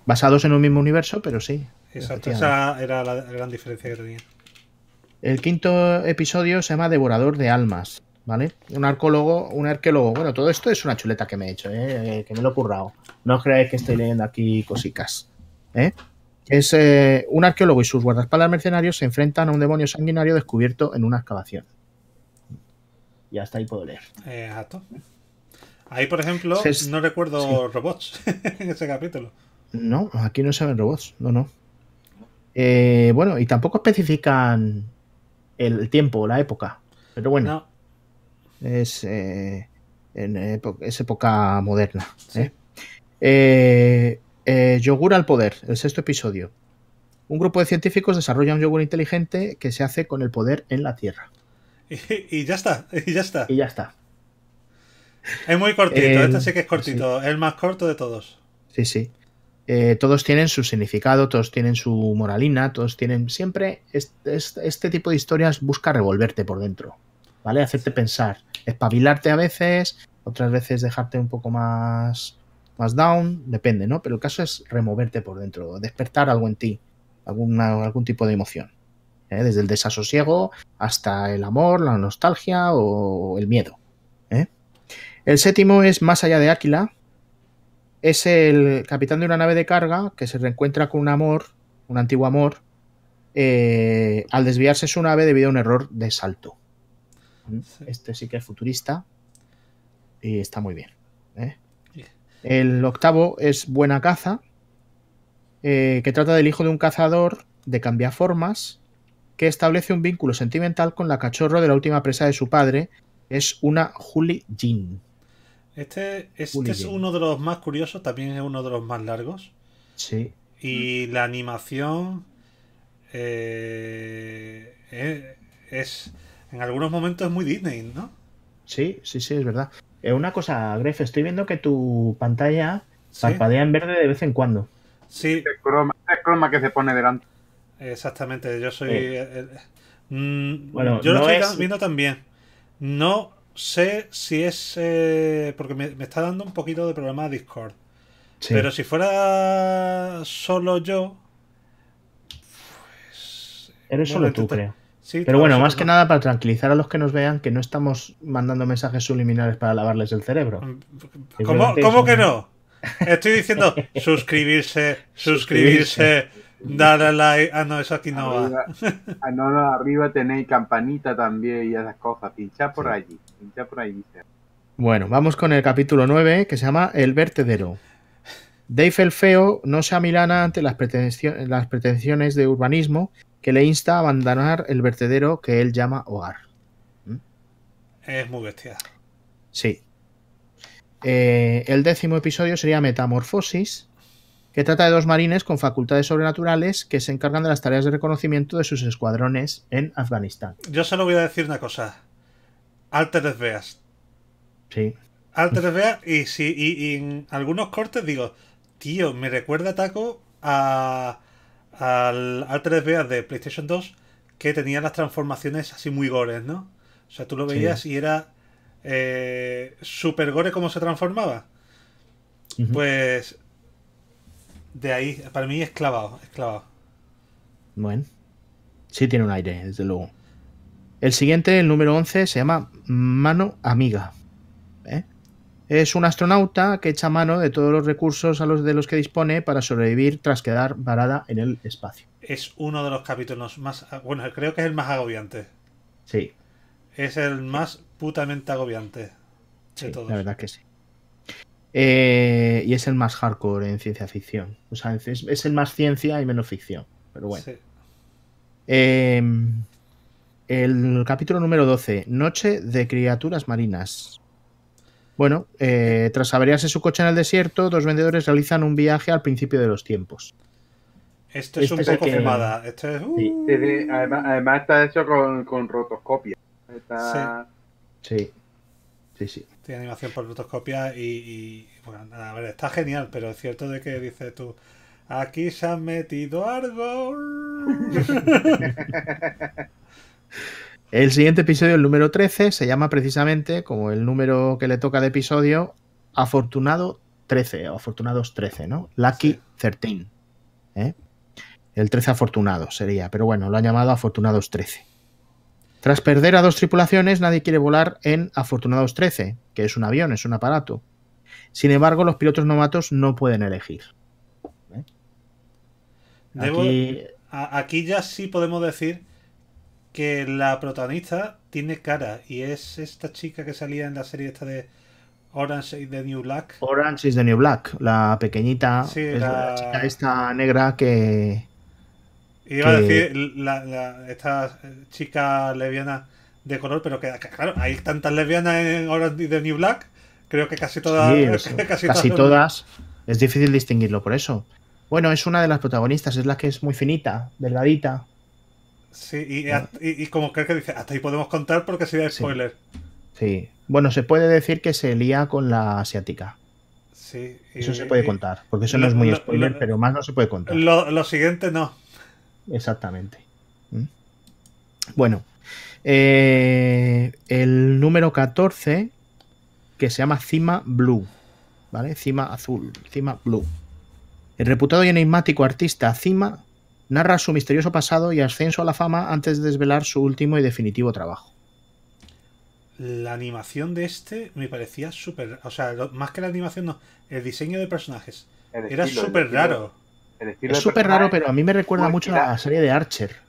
Basados en un mismo universo, pero sí. Exacto, esa era la gran diferencia que tenía. El quinto episodio se llama Devorador de Almas, ¿vale? Un arqueólogo, un arqueólogo. Bueno, todo esto es una chuleta que me he hecho, ¿eh? que me lo he currado. No os creáis que estoy leyendo aquí cositas. ¿eh? es eh, un arqueólogo y sus guardaespaldas mercenarios se enfrentan a un demonio sanguinario descubierto en una excavación. Y hasta ahí puedo leer. Exacto. Ahí, por ejemplo, no recuerdo robots en ese capítulo. No, aquí no se ven robots, no, no. Eh, bueno, y tampoco especifican el tiempo, la época, pero bueno. Es, eh, en época, moderna. Eh, eh, yogur al poder, el sexto episodio. Un grupo de científicos desarrolla un yogur inteligente que se hace con el poder en la Tierra. Y, ya está, y ya está. Y ya está. Es muy cortito, este sí que es cortito, Es el más corto de todos. Sí, sí. Eh, todos tienen su significado, todos tienen su moralina, todos tienen. Siempre este, este, tipo de historias busca revolverte por dentro, ¿vale? Hacerte pensar, espabilarte a veces, otras veces dejarte un poco más más down, depende, ¿no? Pero el caso es removerte por dentro, despertar algo en ti, algún tipo de emoción. ¿eh? Desde el desasosiego hasta el amor, la nostalgia o el miedo. ¿eh? El séptimo es Más allá de Áquila. Es el capitán de una nave de carga que se reencuentra con un amor, un antiguo amor, eh, al desviarse su nave debido a un error de salto. Este sí que es futurista y está muy bien. ¿eh? El octavo es Buena Caza, eh, que trata del hijo de un cazador de cambiaformas que establece un vínculo sentimental con la cachorro de la última presa de su padre. Es una Julie Jean. Este, este es uno de los más curiosos, también es uno de los más largos. Sí. Y la animación eh, es, es, en algunos momentos es muy Disney, ¿no? Sí, sí, sí, es verdad. Es eh, una cosa, Gref, estoy viendo que tu pantalla ¿Sí? en verde de vez en cuando. Sí. El croma, que se pone delante. Exactamente, yo soy. Eh, eh, mm, bueno, yo lo estoy viendo también. No sé si es. porque me, está dando un poquito de problema Discord. Pero si fuera solo yo. Eres pues, solo tú, creo. Pero bueno, más que nada para tranquilizar a los que nos vean que no estamos mandando mensajes subliminales para lavarles el cerebro. ¿Cómo, ¿cómo que no? Estoy diciendo suscribirse, suscribirse, darle like. Ah, no, eso aquí no arriba, va. Ah, no, no, arriba tenéis campanita también y esas cosas. Pincha por allí, pincha por ahí. Bueno, vamos con el capítulo 9 que se llama El vertedero. Dave el Feo no se amilana ante las pretensiones de urbanismo que le insta a abandonar el vertedero que él llama hogar. ¿Mm? Es muy bestia. Sí. Eh, el décimo episodio sería Metamorfosis, que trata de dos marines con facultades sobrenaturales que se encargan de las tareas de reconocimiento de sus escuadrones en Afganistán. Yo solo voy a decir una cosa. Alteres Veas. Sí. Alteres Veas y, si, y, y en algunos cortes digo, tío, me recuerda Taco a al, al 3DS de PlayStation 2 que tenía las transformaciones así muy gores, ¿no? O sea, tú lo veías y era eh, súper super gore como se transformaba. Pues de ahí, para mí es clavado, es clavado. Bueno, sí tiene un aire, desde luego. El siguiente, el número 11, se llama Mano Amiga. ¿Eh? Es un astronauta que echa mano de todos los recursos a los de los que dispone para sobrevivir tras quedar varada en el espacio. Es uno de los capítulos más. Bueno, creo que es el más agobiante. Sí. Es el más putamente agobiante de todos. La verdad que sí. Eh, y es el más hardcore en ciencia ficción. O sea, es, el más ciencia y menos ficción. Pero bueno. Sí. Em, el capítulo número 12, Noche de Criaturas Marinas. Bueno, eh, tras averiarse su coche en el desierto, dos vendedores realizan un viaje al principio de los tiempos. Esto es un este poco fumada. Este uh. Además, está hecho con, rotoscopia. Sí. Sí, sí. Tiene animación por rotoscopia y, bueno, a ver, está genial, pero es cierto de que dices tú, aquí se han metido algo. El siguiente episodio, el número 13, se llama precisamente, como el número que le toca de episodio, Afortunado 13, o Afortunados 13, ¿no? Lucky 13. ¿eh? El 13 afortunado sería, pero bueno, lo han llamado Afortunados 13. Tras perder a dos tripulaciones, nadie quiere volar en Afortunados 13, que es un avión, es un aparato. Sin embargo, los pilotos novatos no pueden elegir. ¿eh? aquí ya sí podemos decir que la protagonista tiene cara y es esta chica que salía en la serie esta de Orange is the New Black. Orange is the New Black, la pequeñita, chica esta negra que... Iba a decir, esta chica lesbiana de color, pero que, claro, hay tantas lesbianas en Orange is the New Black, creo que casi todas... casi, todas. Es difícil distinguirlo por eso. Bueno, es una de las protagonistas, es la que es muy finita, delgadita. Sí, ah. y, como creo que dice, hasta ahí podemos contar porque sería spoiler. Sí. Bueno, se puede decir que se lía con la asiática. Sí. eso se puede contar, porque eso no es muy spoiler, pero más no se puede contar. Lo, siguiente no. Exactamente. ¿Mm? Bueno, eh, el número 14, que se llama Cima Blue, ¿vale? Cima Azul, Cima Blue. El reputado y enigmático artista Cima narra su misterioso pasado y ascenso a la fama antes de desvelar su último y definitivo trabajo. La animación de este me parecía súper. O sea, más que la animación, no. El diseño de personajes. era súper raro. es súper raro, pero a mí me recuerda mucho a la serie de Archer.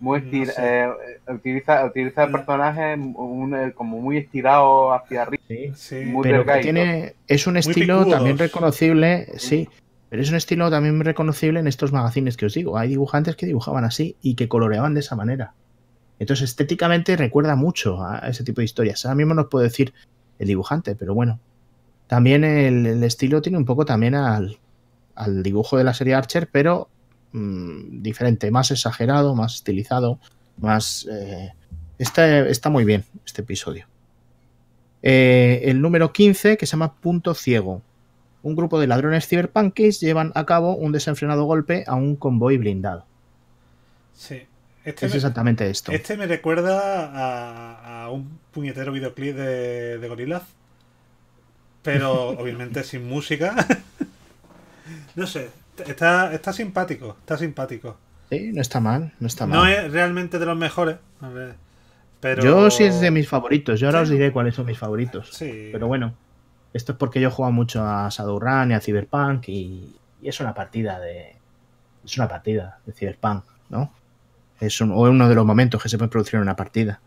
Muy eh, utiliza, mm. personajes eh, como muy estirado hacia arriba. Sí, pero tiene, es un estilo también reconocible, sí pero es un estilo también reconocible en estos magazines que os digo. Hay dibujantes que dibujaban así y que coloreaban de esa manera. Entonces estéticamente recuerda mucho a ese tipo de historias. Ahora mismo no os puedo decir el dibujante, pero bueno. También el, estilo tiene un poco también al, dibujo de la serie Archer, pero mm, diferente, más exagerado, más estilizado, más... Eh, está, muy bien este episodio. Eh, el número 15 que se llama Punto Ciego un grupo de ladrones ciberpunkies llevan a cabo un desenfrenado golpe a un convoy blindado. Sí. Este es exactamente esto. Este me recuerda a, un puñetero videoclip de, Gorillaz, pero obviamente sin música. no sé, está, simpático, está simpático. Sí, no está mal, no está mal. No es realmente de los mejores, pero... Yo sí es de mis favoritos, yo ahora os diré cuáles son mis favoritos. Sí. Pero bueno. Esto es porque yo jugado mucho a Shadowrun y a Cyberpunk y, es una partida de. Es una partida de Cyberpunk, ¿no? Es uno de los momentos que se puede producir en una partida.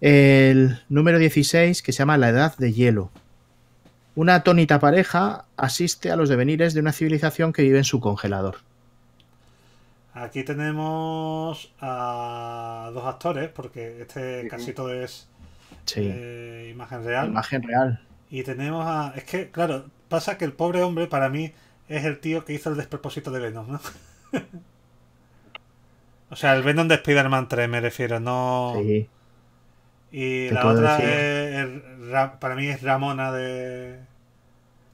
El número 16, que se llama La Edad de Hielo. Una atónita pareja asiste a los devenires de una civilización que vive en su congelador. Aquí tenemos a dos actores, porque este casito es eh, imagen real. Imagen real. Y tenemos a. Es que, claro, pasa que el pobre hombre para mí es el tío que hizo el despropósito de Venom, ¿no? o sea, el Venom de Spider-Man 3, me refiero, no. Sí. Y la otra para mí es Ramona de.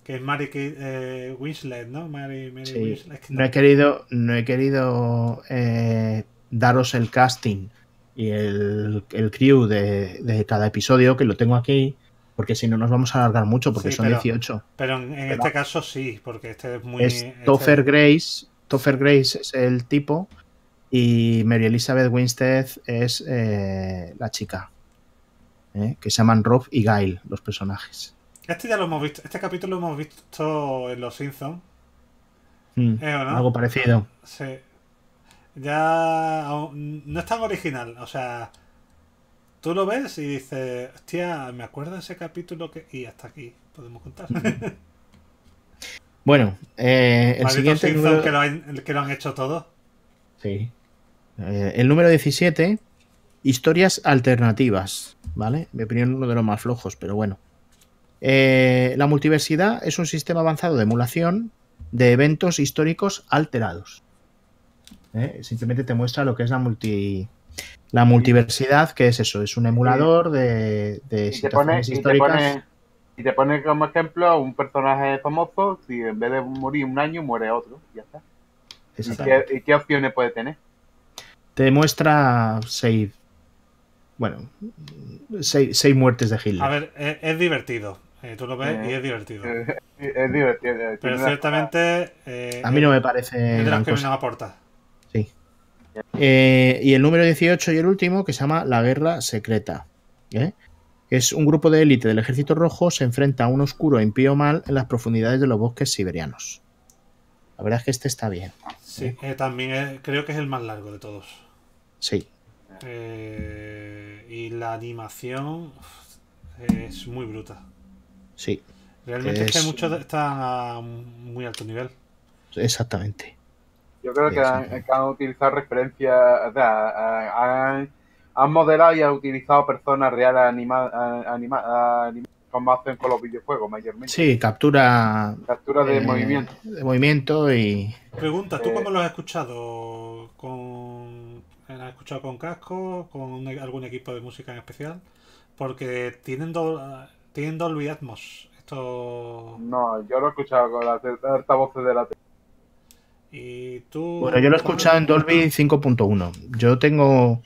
Que es Mary eh, Winslet, ¿no? Mary, Mary Winslet. no. he querido, no he querido eh, daros el casting y el, crew de, de cada episodio, que lo tengo aquí porque si no nos vamos a alargar mucho, porque son 18. Pero en, este caso sí, porque este es muy... Es este Grace, Toffer Grace es el tipo y Mary Elizabeth Winstead es eh, la chica, eh, que se llaman Rob y Gail, los personajes. Este ya lo hemos visto, este capítulo lo hemos visto en Los Simpsons. Hmm, ¿Eh, algo parecido. Sí. Ya no es tan original, o sea, tú lo ves y dices, hostia, me acuerdo de ese capítulo que... Y hasta aquí podemos contar. bueno, eh, el siguiente... Número... Que, lo han, que, lo han, hecho todos. Sí. Eh, el número 17, historias alternativas, ¿vale? Mi opinión uno de los más flojos, pero bueno. Eh, la multiversidad es un sistema avanzado de emulación de eventos históricos alterados. Simplemente te muestra lo que es la multi la multiversidad, que es eso, es un emulador de, de y te pone, históricas. te pone, como ejemplo a un personaje famoso, si en vez de morir un año, muere otro, ya está. ¿Y qué, opciones puede tener? Te muestra seis. Bueno, seis, muertes de Hitler. A ver, e, es, divertido. Eh, tú lo ves y es divertido. es divertido. Pero ciertamente. a mí no eh, me parece. aporta. Eh, y el número 18 y el último, que se llama La Guerra Secreta. ¿eh? Es un grupo de élite del Ejército Rojo se enfrenta a un oscuro e impío mal en las profundidades de los bosques siberianos. La verdad es que este está bien. Sí, eh, también creo que es el más largo de todos. Sí. y la animación es muy bruta. Sí. Realmente es, que a muy alto nivel. Exactamente. Yo creo que han, utilizado referencias, o sea, han, modelado y han utilizado personas reales animadas anima, hacen con con los videojuegos mayormente. Sí, captura. Captura de eh, movimiento. De movimiento y. Pregunta, ¿tú eh. cómo lo has escuchado? ¿Con, eh, has escuchado con casco? ¿Con e, algún equipo de música en especial? Porque tienen, dos tienen dos Atmos. Esto... No, yo lo he escuchado con las altavoces de la tele. Bueno, yo lo he escuchado en Dolby 5.1. Yo tengo,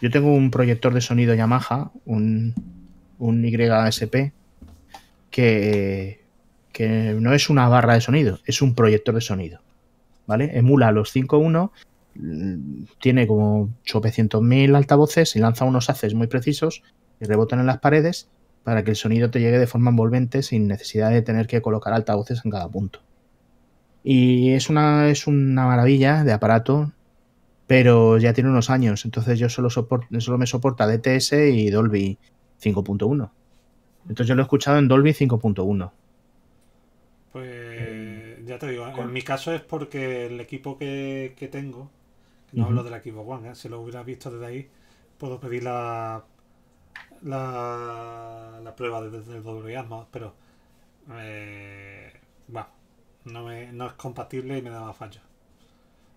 yo tengo un proyector de sonido Yamaha, un, un YSP, que, no es una barra de sonido, es un proyector de sonido. ¿Vale? Emula los 5.1, mm, tiene como 800.000 altavoces y lanza unos haces muy precisos que rebotan en las paredes para que el sonido te llegue de forma envolvente sin necesidad de tener que colocar altavoces en cada punto. Y es una, es una maravilla de aparato, pero ya tiene unos años, entonces yo solo, solo me soporta DTS y Dolby 5.1. Entonces yo lo he escuchado en Dolby 5.1. Pues ya te digo, en mi caso es porque el equipo que, tengo, no hablo del equipo One, ¿eh? si lo hubiera visto desde ahí, puedo pedir la, prueba desde el Dolby pero eh, no, es compatible y me daba falla.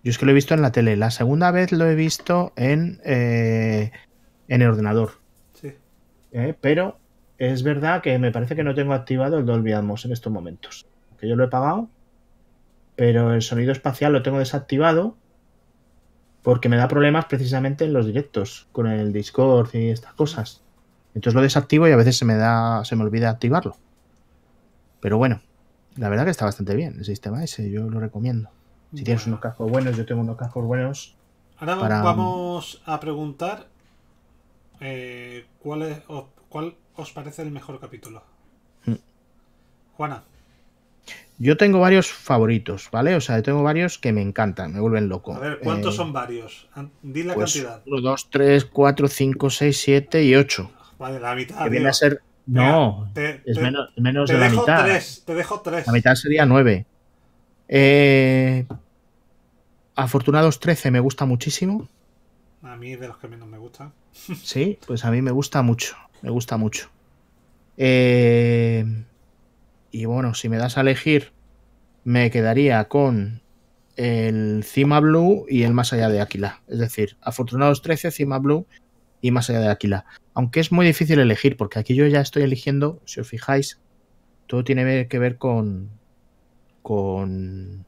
Yo es que lo he visto en la tele. La segunda vez lo he visto en, eh, en el ordenador. Sí. Eh, pero es verdad que me parece que no tengo activado el Dolby Atmos en estos momentos. Que yo lo he pagado, pero el sonido espacial lo tengo desactivado porque me da problemas precisamente en los directos con el Discord y estas cosas. Entonces lo desactivo y a veces se me da se me olvida activarlo. Pero bueno, la verdad que está bastante bien el sistema ese, yo lo recomiendo. Si tienes unos cascos buenos, yo tengo unos cascos buenos. Ahora vamos a preguntar eh, ¿cuál, es, cuál os parece el mejor capítulo. Mm. Juana. Yo tengo varios favoritos, ¿vale? O sea, yo tengo varios que me encantan, me vuelven loco. A ver, ¿cuántos eh, son varios? Dile la pues, cantidad. uno, dos, tres, cuatro, cinco, seis, siete y ocho. Vale, la mitad. viene a ser no, es menos, de la mitad. te dejo tres. La mitad sería nueve. Eh, Afortunados 13 me gusta muchísimo. A mí de los que menos me gusta. Sí, pues a mí me gusta mucho. Me gusta mucho. Eh, y bueno, si me das a elegir, me quedaría con el Cima Blue y el Más Allá de Aquila Es decir, Afortunados 13, Cima Blue y Más Allá de Aquila aunque es muy difícil elegir, porque aquí yo ya estoy eligiendo, si os fijáis, todo tiene que ver con. con.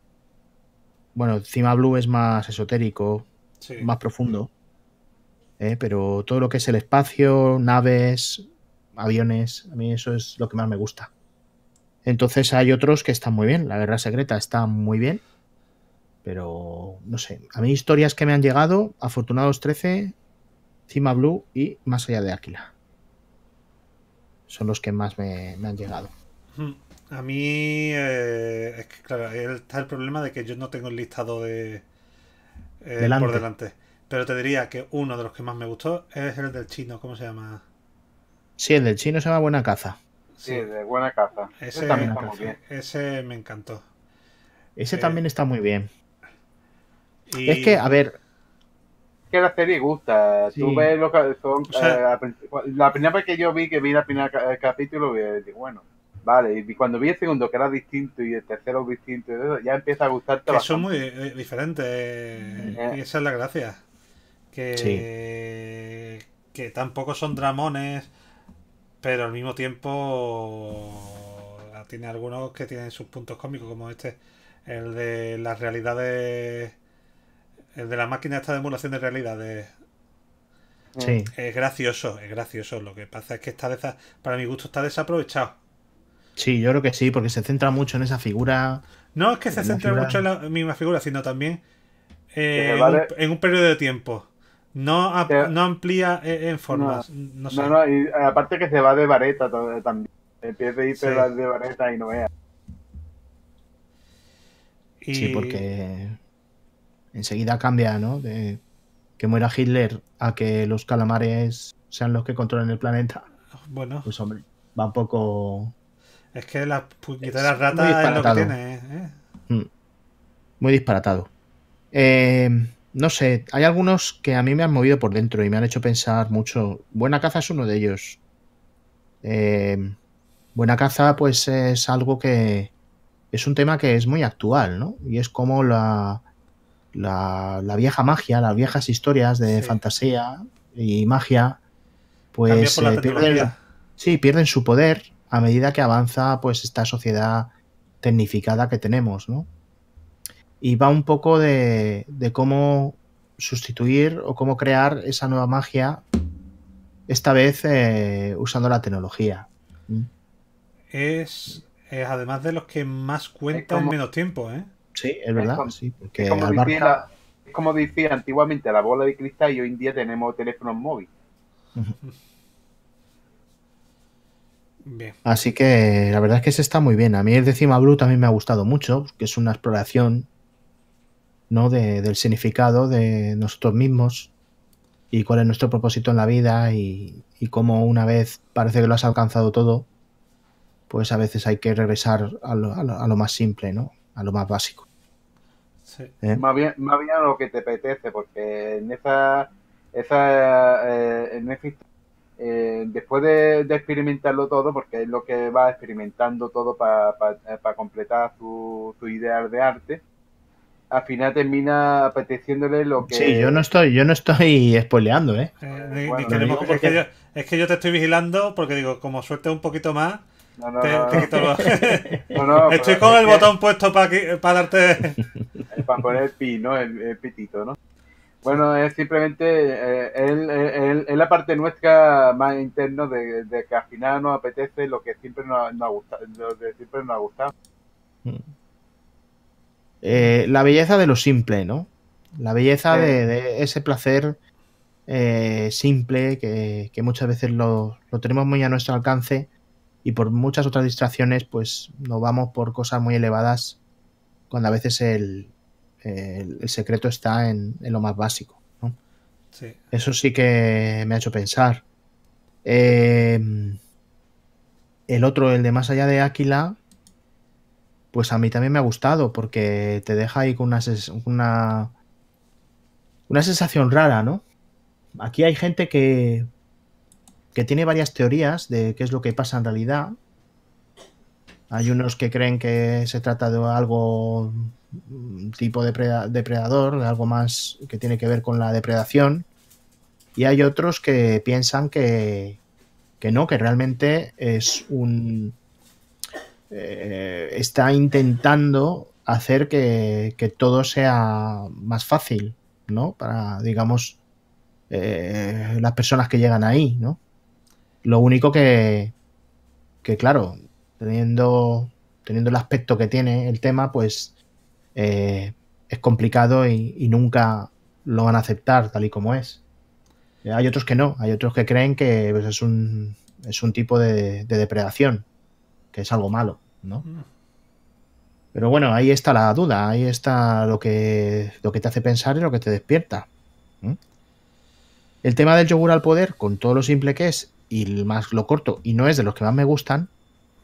Bueno, encima Blue es más esotérico, más profundo. ¿eh? Pero todo lo que es el espacio, naves, aviones, a mí eso es lo que más me gusta. Entonces hay otros que están muy bien. La guerra secreta está muy bien. Pero no sé. A mí historias que me han llegado, Afortunados 13, Blue y Más allá de Áquila. Son los que más me, han llegado. A mí, eh, es que claro, está el problema de que yo no tengo el listado de, eh, por delante. Pero te diría que uno de los que más me gustó es el del chino, ¿cómo se llama? Sí, el del chino se llama Buena Caza. Sí, de Buena Caza. Ese, también está muy bien. ese me encantó. Ese eh, también está muy bien. Es que, a ver, que la serie gusta. Tú ves lo son. Eh, la, primera vez que yo vi, que vi la primera, capítulo, dije, bueno, vale. Y cuando vi el segundo, que era distinto, y el tercero distinto, ya empieza a gustarte. Que son muy eh, diferentes. Y eh, esa es la gracia. Que, que tampoco son dramones, pero al mismo tiempo tiene algunos que tienen sus puntos cómicos, como este, el de las realidades el de la máquina esta de emulación de realidad. Sí. Es gracioso, es gracioso. Lo que pasa es que está para mi gusto está desaprovechado. Sí, yo creo que sí, porque se centra mucho en esa figura. No es que se centra mucho en la misma figura, sino también eh, eh, en, un, periodo de tiempo. No, eh, no amplía en formas. No, aparte que se va de vareta también. Empieza y sí. de vareta y no vea. Sí, porque enseguida cambia, ¿no? De que muera Hitler a que los calamares sean los que controlen el planeta. Bueno. Pues hombre, va un poco... Es que la puñetera ratas es lo que tiene, ¿eh? mm. Muy disparatado. Eh, no sé, hay algunos que a mí me han movido por dentro y me han hecho pensar mucho. Buena caza es uno de ellos. Eh, buena caza, pues es algo que es un tema que es muy actual, ¿no? Y es como la, la, vieja magia, las viejas historias de fantasía y magia, pues eh, pierden, sí, pierden su poder a medida que avanza pues esta sociedad tecnificada que tenemos, ¿no? Y va un poco de, cómo sustituir o cómo crear esa nueva magia, esta vez eh, usando la tecnología. ¿Mm? Es, además de los que más cuentan menos tiempo, ¿eh? Sí, es verdad, es como, decía, antiguamente la bola de cristal y hoy en día tenemos teléfonos móviles. Así que la verdad es que se está muy bien. A mí el décima blue también me ha gustado mucho, que es una exploración ¿no? De, del significado de nosotros mismos y cuál es nuestro propósito en la vida y, y cómo una vez parece que lo has alcanzado todo, pues a veces hay que regresar a a lo más simple, ¿no? a lo más básico. ¿Eh? Más, bien, a lo que te apetece, porque en esa, esa, eh, en ese, eh, después de, experimentarlo todo, porque es lo que va experimentando todo para eh, completar su, ideal de arte, al final termina apeteciéndole lo que. Sí, yo no estoy, yo no estoy spoileando, ¿eh? es que yo te estoy vigilando porque digo, como suerte un poquito más, Estoy con el botón puesto para darte. Para poner el pi, El, pitito, ¿no? Bueno, es simplemente. Eh, es la parte nuestra más interna de, que al final nos apetece lo que siempre nos, ha gustado. siempre ha gustado. la belleza de lo simple, ¿no? La belleza de, eh. ese placer eh, simple que, muchas veces lo, tenemos muy a nuestro alcance y por muchas otras distracciones, pues nos vamos por cosas muy elevadas cuando a veces el, secreto está en, lo más básico. Eso sí que me ha hecho pensar. Em, el otro, el de más allá de Áquila, pues a mí también me ha gustado porque te deja ahí con una, una, una sensación rara, ¿no? Aquí hay gente que que tiene varias teorías de qué es lo que pasa en realidad. Hay unos que creen que se trata de algo mm, tipo de depredador, de algo más que tiene que ver con la depredación. Y hay otros que piensan que, no, que realmente es un... Eh, está intentando hacer que, todo sea más fácil, ¿no? Para, digamos, eh, las personas que llegan ahí, ¿no? Lo único que, que claro, teniendo, teniendo el aspecto que tiene el tema, pues eh, es complicado y, nunca lo van a aceptar tal y como es. Eh, hay otros que no, hay otros que creen que pues, es, un, es un tipo de, depredación, que es algo malo, ¿no? Mm. Pero bueno, ahí está la duda, ahí está lo que, lo que te hace pensar y lo que te despierta. El tema del yogur al poder, con todo lo simple que es y más lo corto, y no es de los que más me gustan,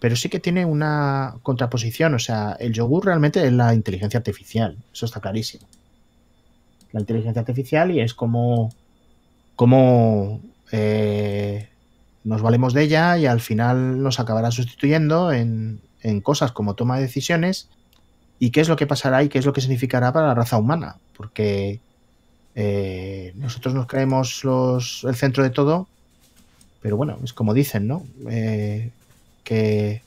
pero sí que tiene una contraposición. O sea, el yogur realmente es la inteligencia artificial, eso está clarísimo. La inteligencia artificial y es como, como eh, nos valemos de ella y al final nos acabará sustituyendo en, en cosas como toma de decisiones y qué es lo que pasará y qué es lo que significará para la raza humana, porque eh, nosotros nos creemos los, el centro de todo pero bueno, es como dicen, ¿no? Eh, que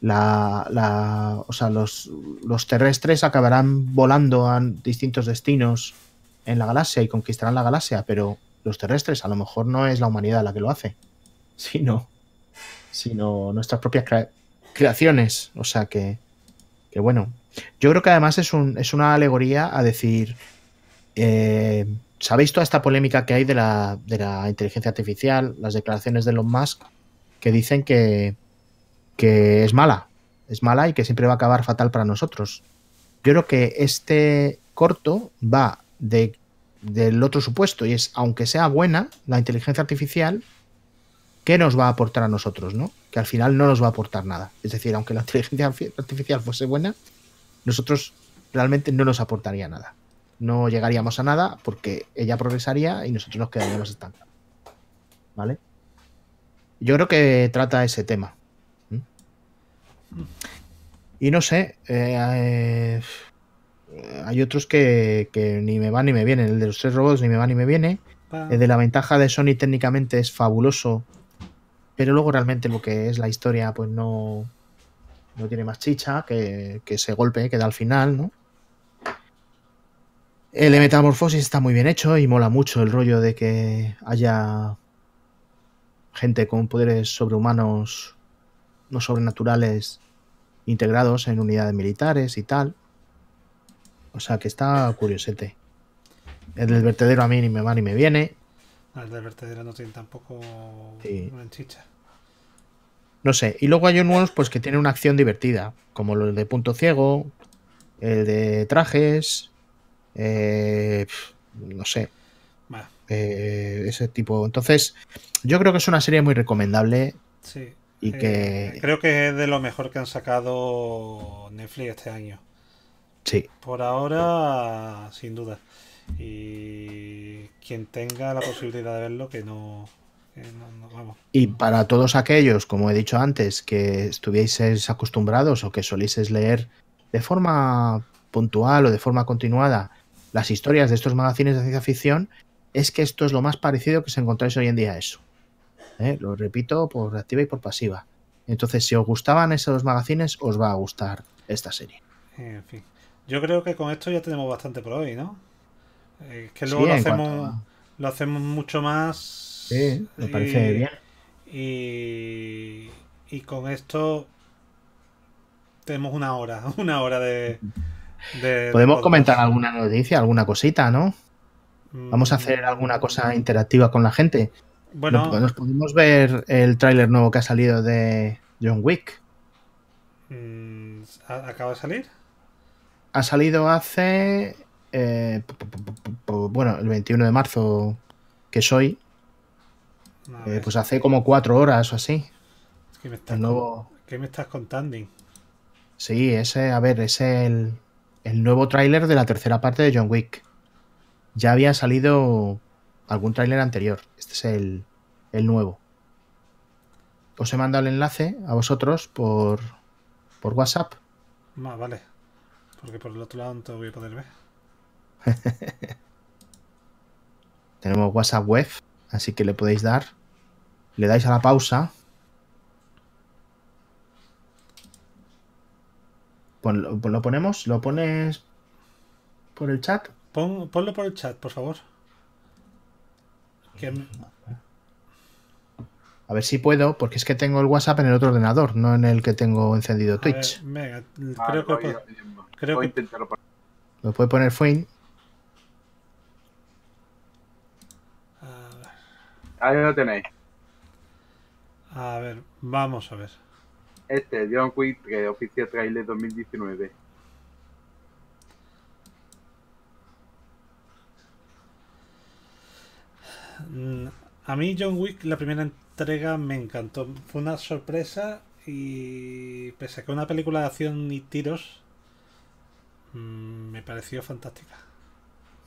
la, o sea, los, terrestres acabarán volando a distintos destinos en la galaxia y conquistarán la galaxia, pero los terrestres a lo mejor no es la humanidad la que lo hace, sino, sino nuestras propias creaciones. O sea que, que bueno, yo creo que además es, un, es una alegoría a decir, eh, ¿Sabéis toda esta polémica que hay de la, de la, inteligencia artificial, las declaraciones de Elon Musk, que dicen que, que es mala, es mala y que siempre va a acabar fatal para nosotros? Yo creo que este corto va de, del otro supuesto y es, aunque sea buena la inteligencia artificial, ¿qué nos va a aportar a nosotros? ¿no? Que al final no nos va a aportar nada. Es decir, aunque la inteligencia artificial fuese buena, nosotros realmente no nos aportaría nada no llegaríamos a nada porque ella progresaría y nosotros nos quedaríamos estancados. ¿Vale? Yo creo que trata ese tema. ¿Mm? Y no sé, eh, hay otros que, que, ni me van ni me vienen. El de los tres robots ni me va ni me viene. El de la ventaja de Sony técnicamente es fabuloso, pero luego realmente lo que es la historia pues no, no tiene más chicha que, que ese golpe que da al final, ¿no? El de Metamorfosis está muy bien hecho y mola mucho el rollo de que haya gente con poderes sobrehumanos, no sobrenaturales, integrados en unidades militares y tal. O sea que está curiosete. El del vertedero a mí ni me va ni me viene. el del vertedero no tiene tampoco una No sé. Y luego hay unos pues, que tienen una acción divertida, como el de punto ciego, el de trajes eh, no sé. Eh, ese tipo. Entonces, yo creo que es una serie muy recomendable. Sí. Y eh, que... Creo que es de lo mejor que han sacado Netflix este año. Por ahora, sin duda. Y quien tenga la posibilidad de verlo, que no, y para todos aquellos, como he dicho antes, que estuvieseis acostumbrados o que solíseis leer de forma puntual o de forma continuada las historias de estos magazines de ciencia ficción es que esto es lo más parecido que se encontráis hoy en día a eso. ¿eh? Lo repito por activa y por pasiva. Entonces, si os gustaban esos magazines, os va a gustar esta serie. En fin. Yo creo que con esto ya tenemos bastante por hoy, ¿no? Es que luego lo, hacemos, lo hacemos mucho más. Sí, me parece bien. Y, y con esto tenemos una hora, una hora de, Podemos comentar alguna noticia, alguna cosita, ¿no? Vamos a mm. hacer alguna cosa interactiva con la gente. Bueno. Nos, podemos ver el tráiler nuevo que ha salido de John Wick. Mm, ¿Acaba de salir? Ha salido hace. Eh, bueno, el 21 de marzo, que soy. Eh, pues hace como cuatro horas o así. Es me nuevo... ¿Qué me estás contando? Sí, ese, a ver, es el, el nuevo tráiler de la tercera parte de John Wick. Ya había salido algún tráiler anterior. Este es el, nuevo. Os he mandado el enlace a vosotros por, WhatsApp. vale. Porque por el otro lado no te voy a poder ver. Tenemos WhatsApp web, así que le podéis dar. Le dais a la pausa lo ponemos, lo pones por el chat. ponlo por el chat, por favor. A ver si puedo, porque es que tengo el WhatsApp en el otro ordenador, no en el que tengo encendido Twitch. Ah, creo que, lo puede poner Fuin Ahí lo tenéis. A ver, vamos a ver. Este, John Wick 3, Oficial Trailer 2019. A mí John Wick, la primera entrega me encantó. Fue una sorpresa y pese a que una película de acción y tiros, mm, me pareció fantástica.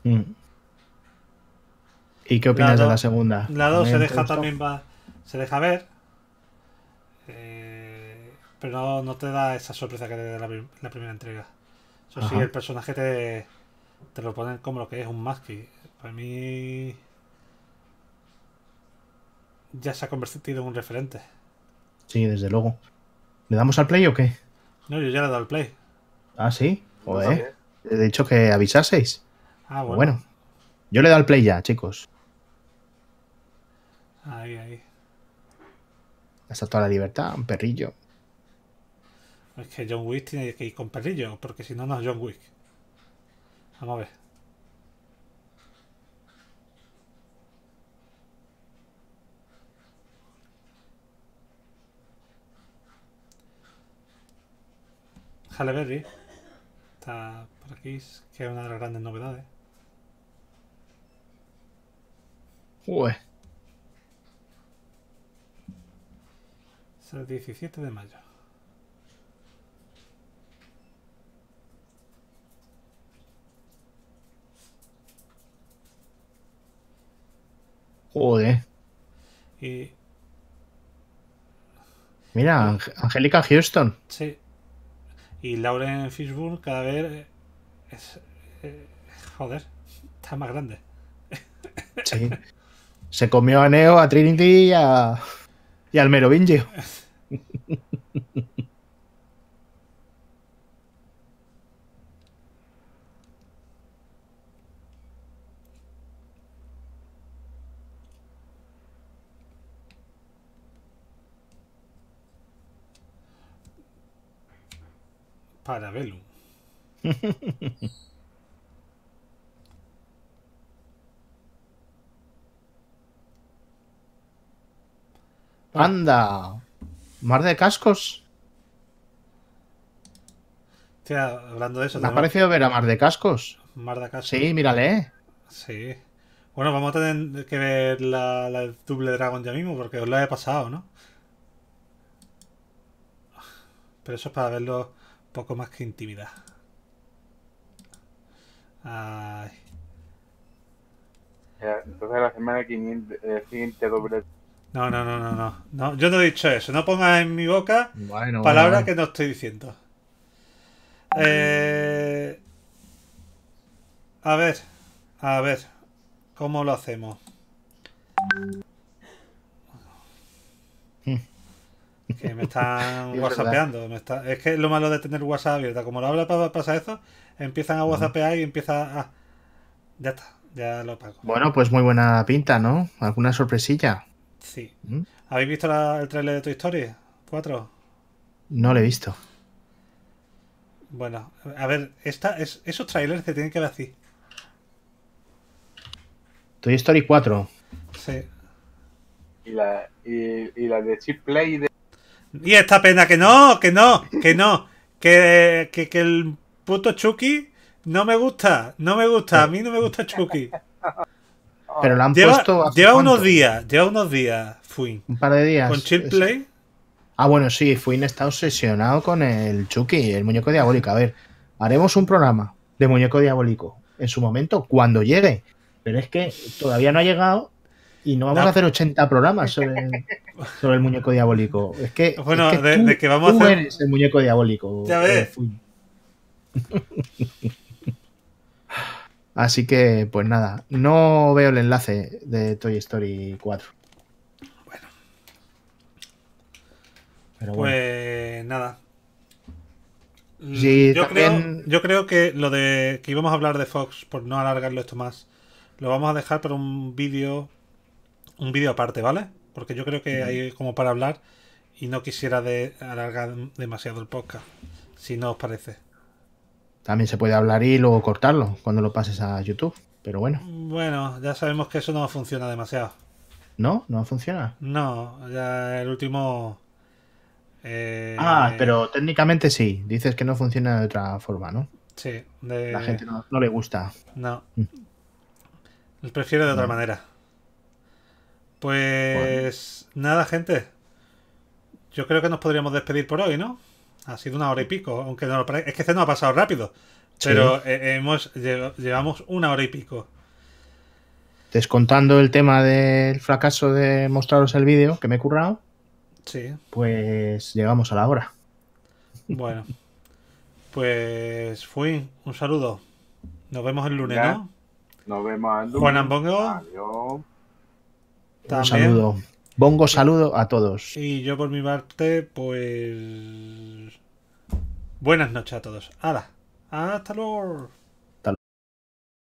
Mm. ¿Y qué opinas de la segunda? La 2 se deja también va, se deja ver, pero no, te da esa sorpresa que te da la, primera entrega. Eso sí, el personaje te, te lo ponen como lo que es un Masky. Para mí. Ya se ha convertido en un referente. Sí, desde luego. ¿Le damos al play o qué? No, yo ya le he dado al play. Ah, sí. Joder. He dicho que avisaseis. Ah, pues bueno. bueno. Yo le he dado al play ya, chicos. Ahí, ahí. Está toda la libertad, un perrillo. Es que John Wick tiene que ir con perrillo, porque si no, no es John Wick. Vamos a ver. Halle Berry está por aquí, que es una de las grandes novedades. Uy. Es el 17 de mayo. Joder. Mira, pues Angélica Houston. Sí. Y Lauren Fishburne cada vez eh, joder, está más grande. Sí. Se comió a Neo, a Trinity y, a... y al Merovingio. para Velu. Anda, mar de cascos. Hostia, hablando de eso. Me ha parecido ver a Mar de Cascos. Mar de Cascos. Sí, mírale. Sí. Bueno, vamos a tener que ver la, la Double Dragon ya mismo, porque os la he pasado, ¿no? Pero eso es para verlo poco más que intimidad. Entonces la semana eh, siguiente No, no, no, no, no, no. Yo no he dicho eso. No pongas en mi boca palabras que no estoy diciendo. Eh, a ver, a ver, ¿cómo lo hacemos? Que me están whatsappeando. Es que lo malo de tener WhatsApp abierta. Como lo habla pasa eso, empiezan a whatsappear y empieza a... Ah, ya está, ya lo pago. Bueno, pues muy buena pinta, ¿no? ¿Alguna sorpresilla? Sí. ¿Mm? ¿Habéis visto el trailer de Toy Story 4? No lo he visto. Bueno, a ver, esta, es, esos trailers se tienen que ver así. Toy Story 4. Sí. Y la, y la de Chip Play de y esta pena que no, que no, que no. Que, el puto Chucky no me gusta, no me gusta. A mí no me gusta Chucky. Pero lo han puesto. Lleva unos días, lleva unos días, fui. Un par de días. Con Chill Play. Ah, bueno, sí, Fuin está obsesionado con el Chucky, el muñeco diabólico. A ver, haremos un programa de muñeco diabólico en su momento, cuando llegue. Pero es que todavía no ha llegado y no vamos a hacer 80 programas sobre, el muñeco diabólico. Es que, bueno, que vamos a hacer... el muñeco diabólico. Ya eh, ves. Así que, pues nada, no veo el enlace de Toy Story 4. Bueno. Pero bueno. Pues nada. yo creo que lo de que íbamos a hablar de Fox, por no alargarlo esto más, lo vamos a dejar para un vídeo un vídeo aparte, ¿vale? Porque yo creo que hay como para hablar y no quisiera de alargar demasiado el podcast, si no os parece. También se puede hablar y luego cortarlo cuando lo pases a YouTube, pero bueno. Bueno, ya sabemos que eso no funciona demasiado. ¿No? ¿No funciona? No, ya el último... Eh, ah, pero técnicamente sí. Dices que no funciona de otra forma, ¿no? Sí. De... La gente no, le gusta. No. Mm. Prefiero de otra mm. manera. Pues nada, gente. Yo creo que nos podríamos despedir por hoy, ¿no? Ha sido una hora y pico, aunque Es que este no ha pasado rápido. Pero eh, hemos llevamos una hora y pico. Descontando el tema del fracaso de mostraros el vídeo que me he currado. Sí. Pues llegamos a la hora. Bueno. Pues fui. Un saludo. Nos vemos el lunes, ¿no? Nos vemos el lunes. Juan Ambongo. Adiós. Un saludo. Bongo saludo a todos. Y yo por mi parte, pues... Buenas noches a todos. Hala. Hasta luego.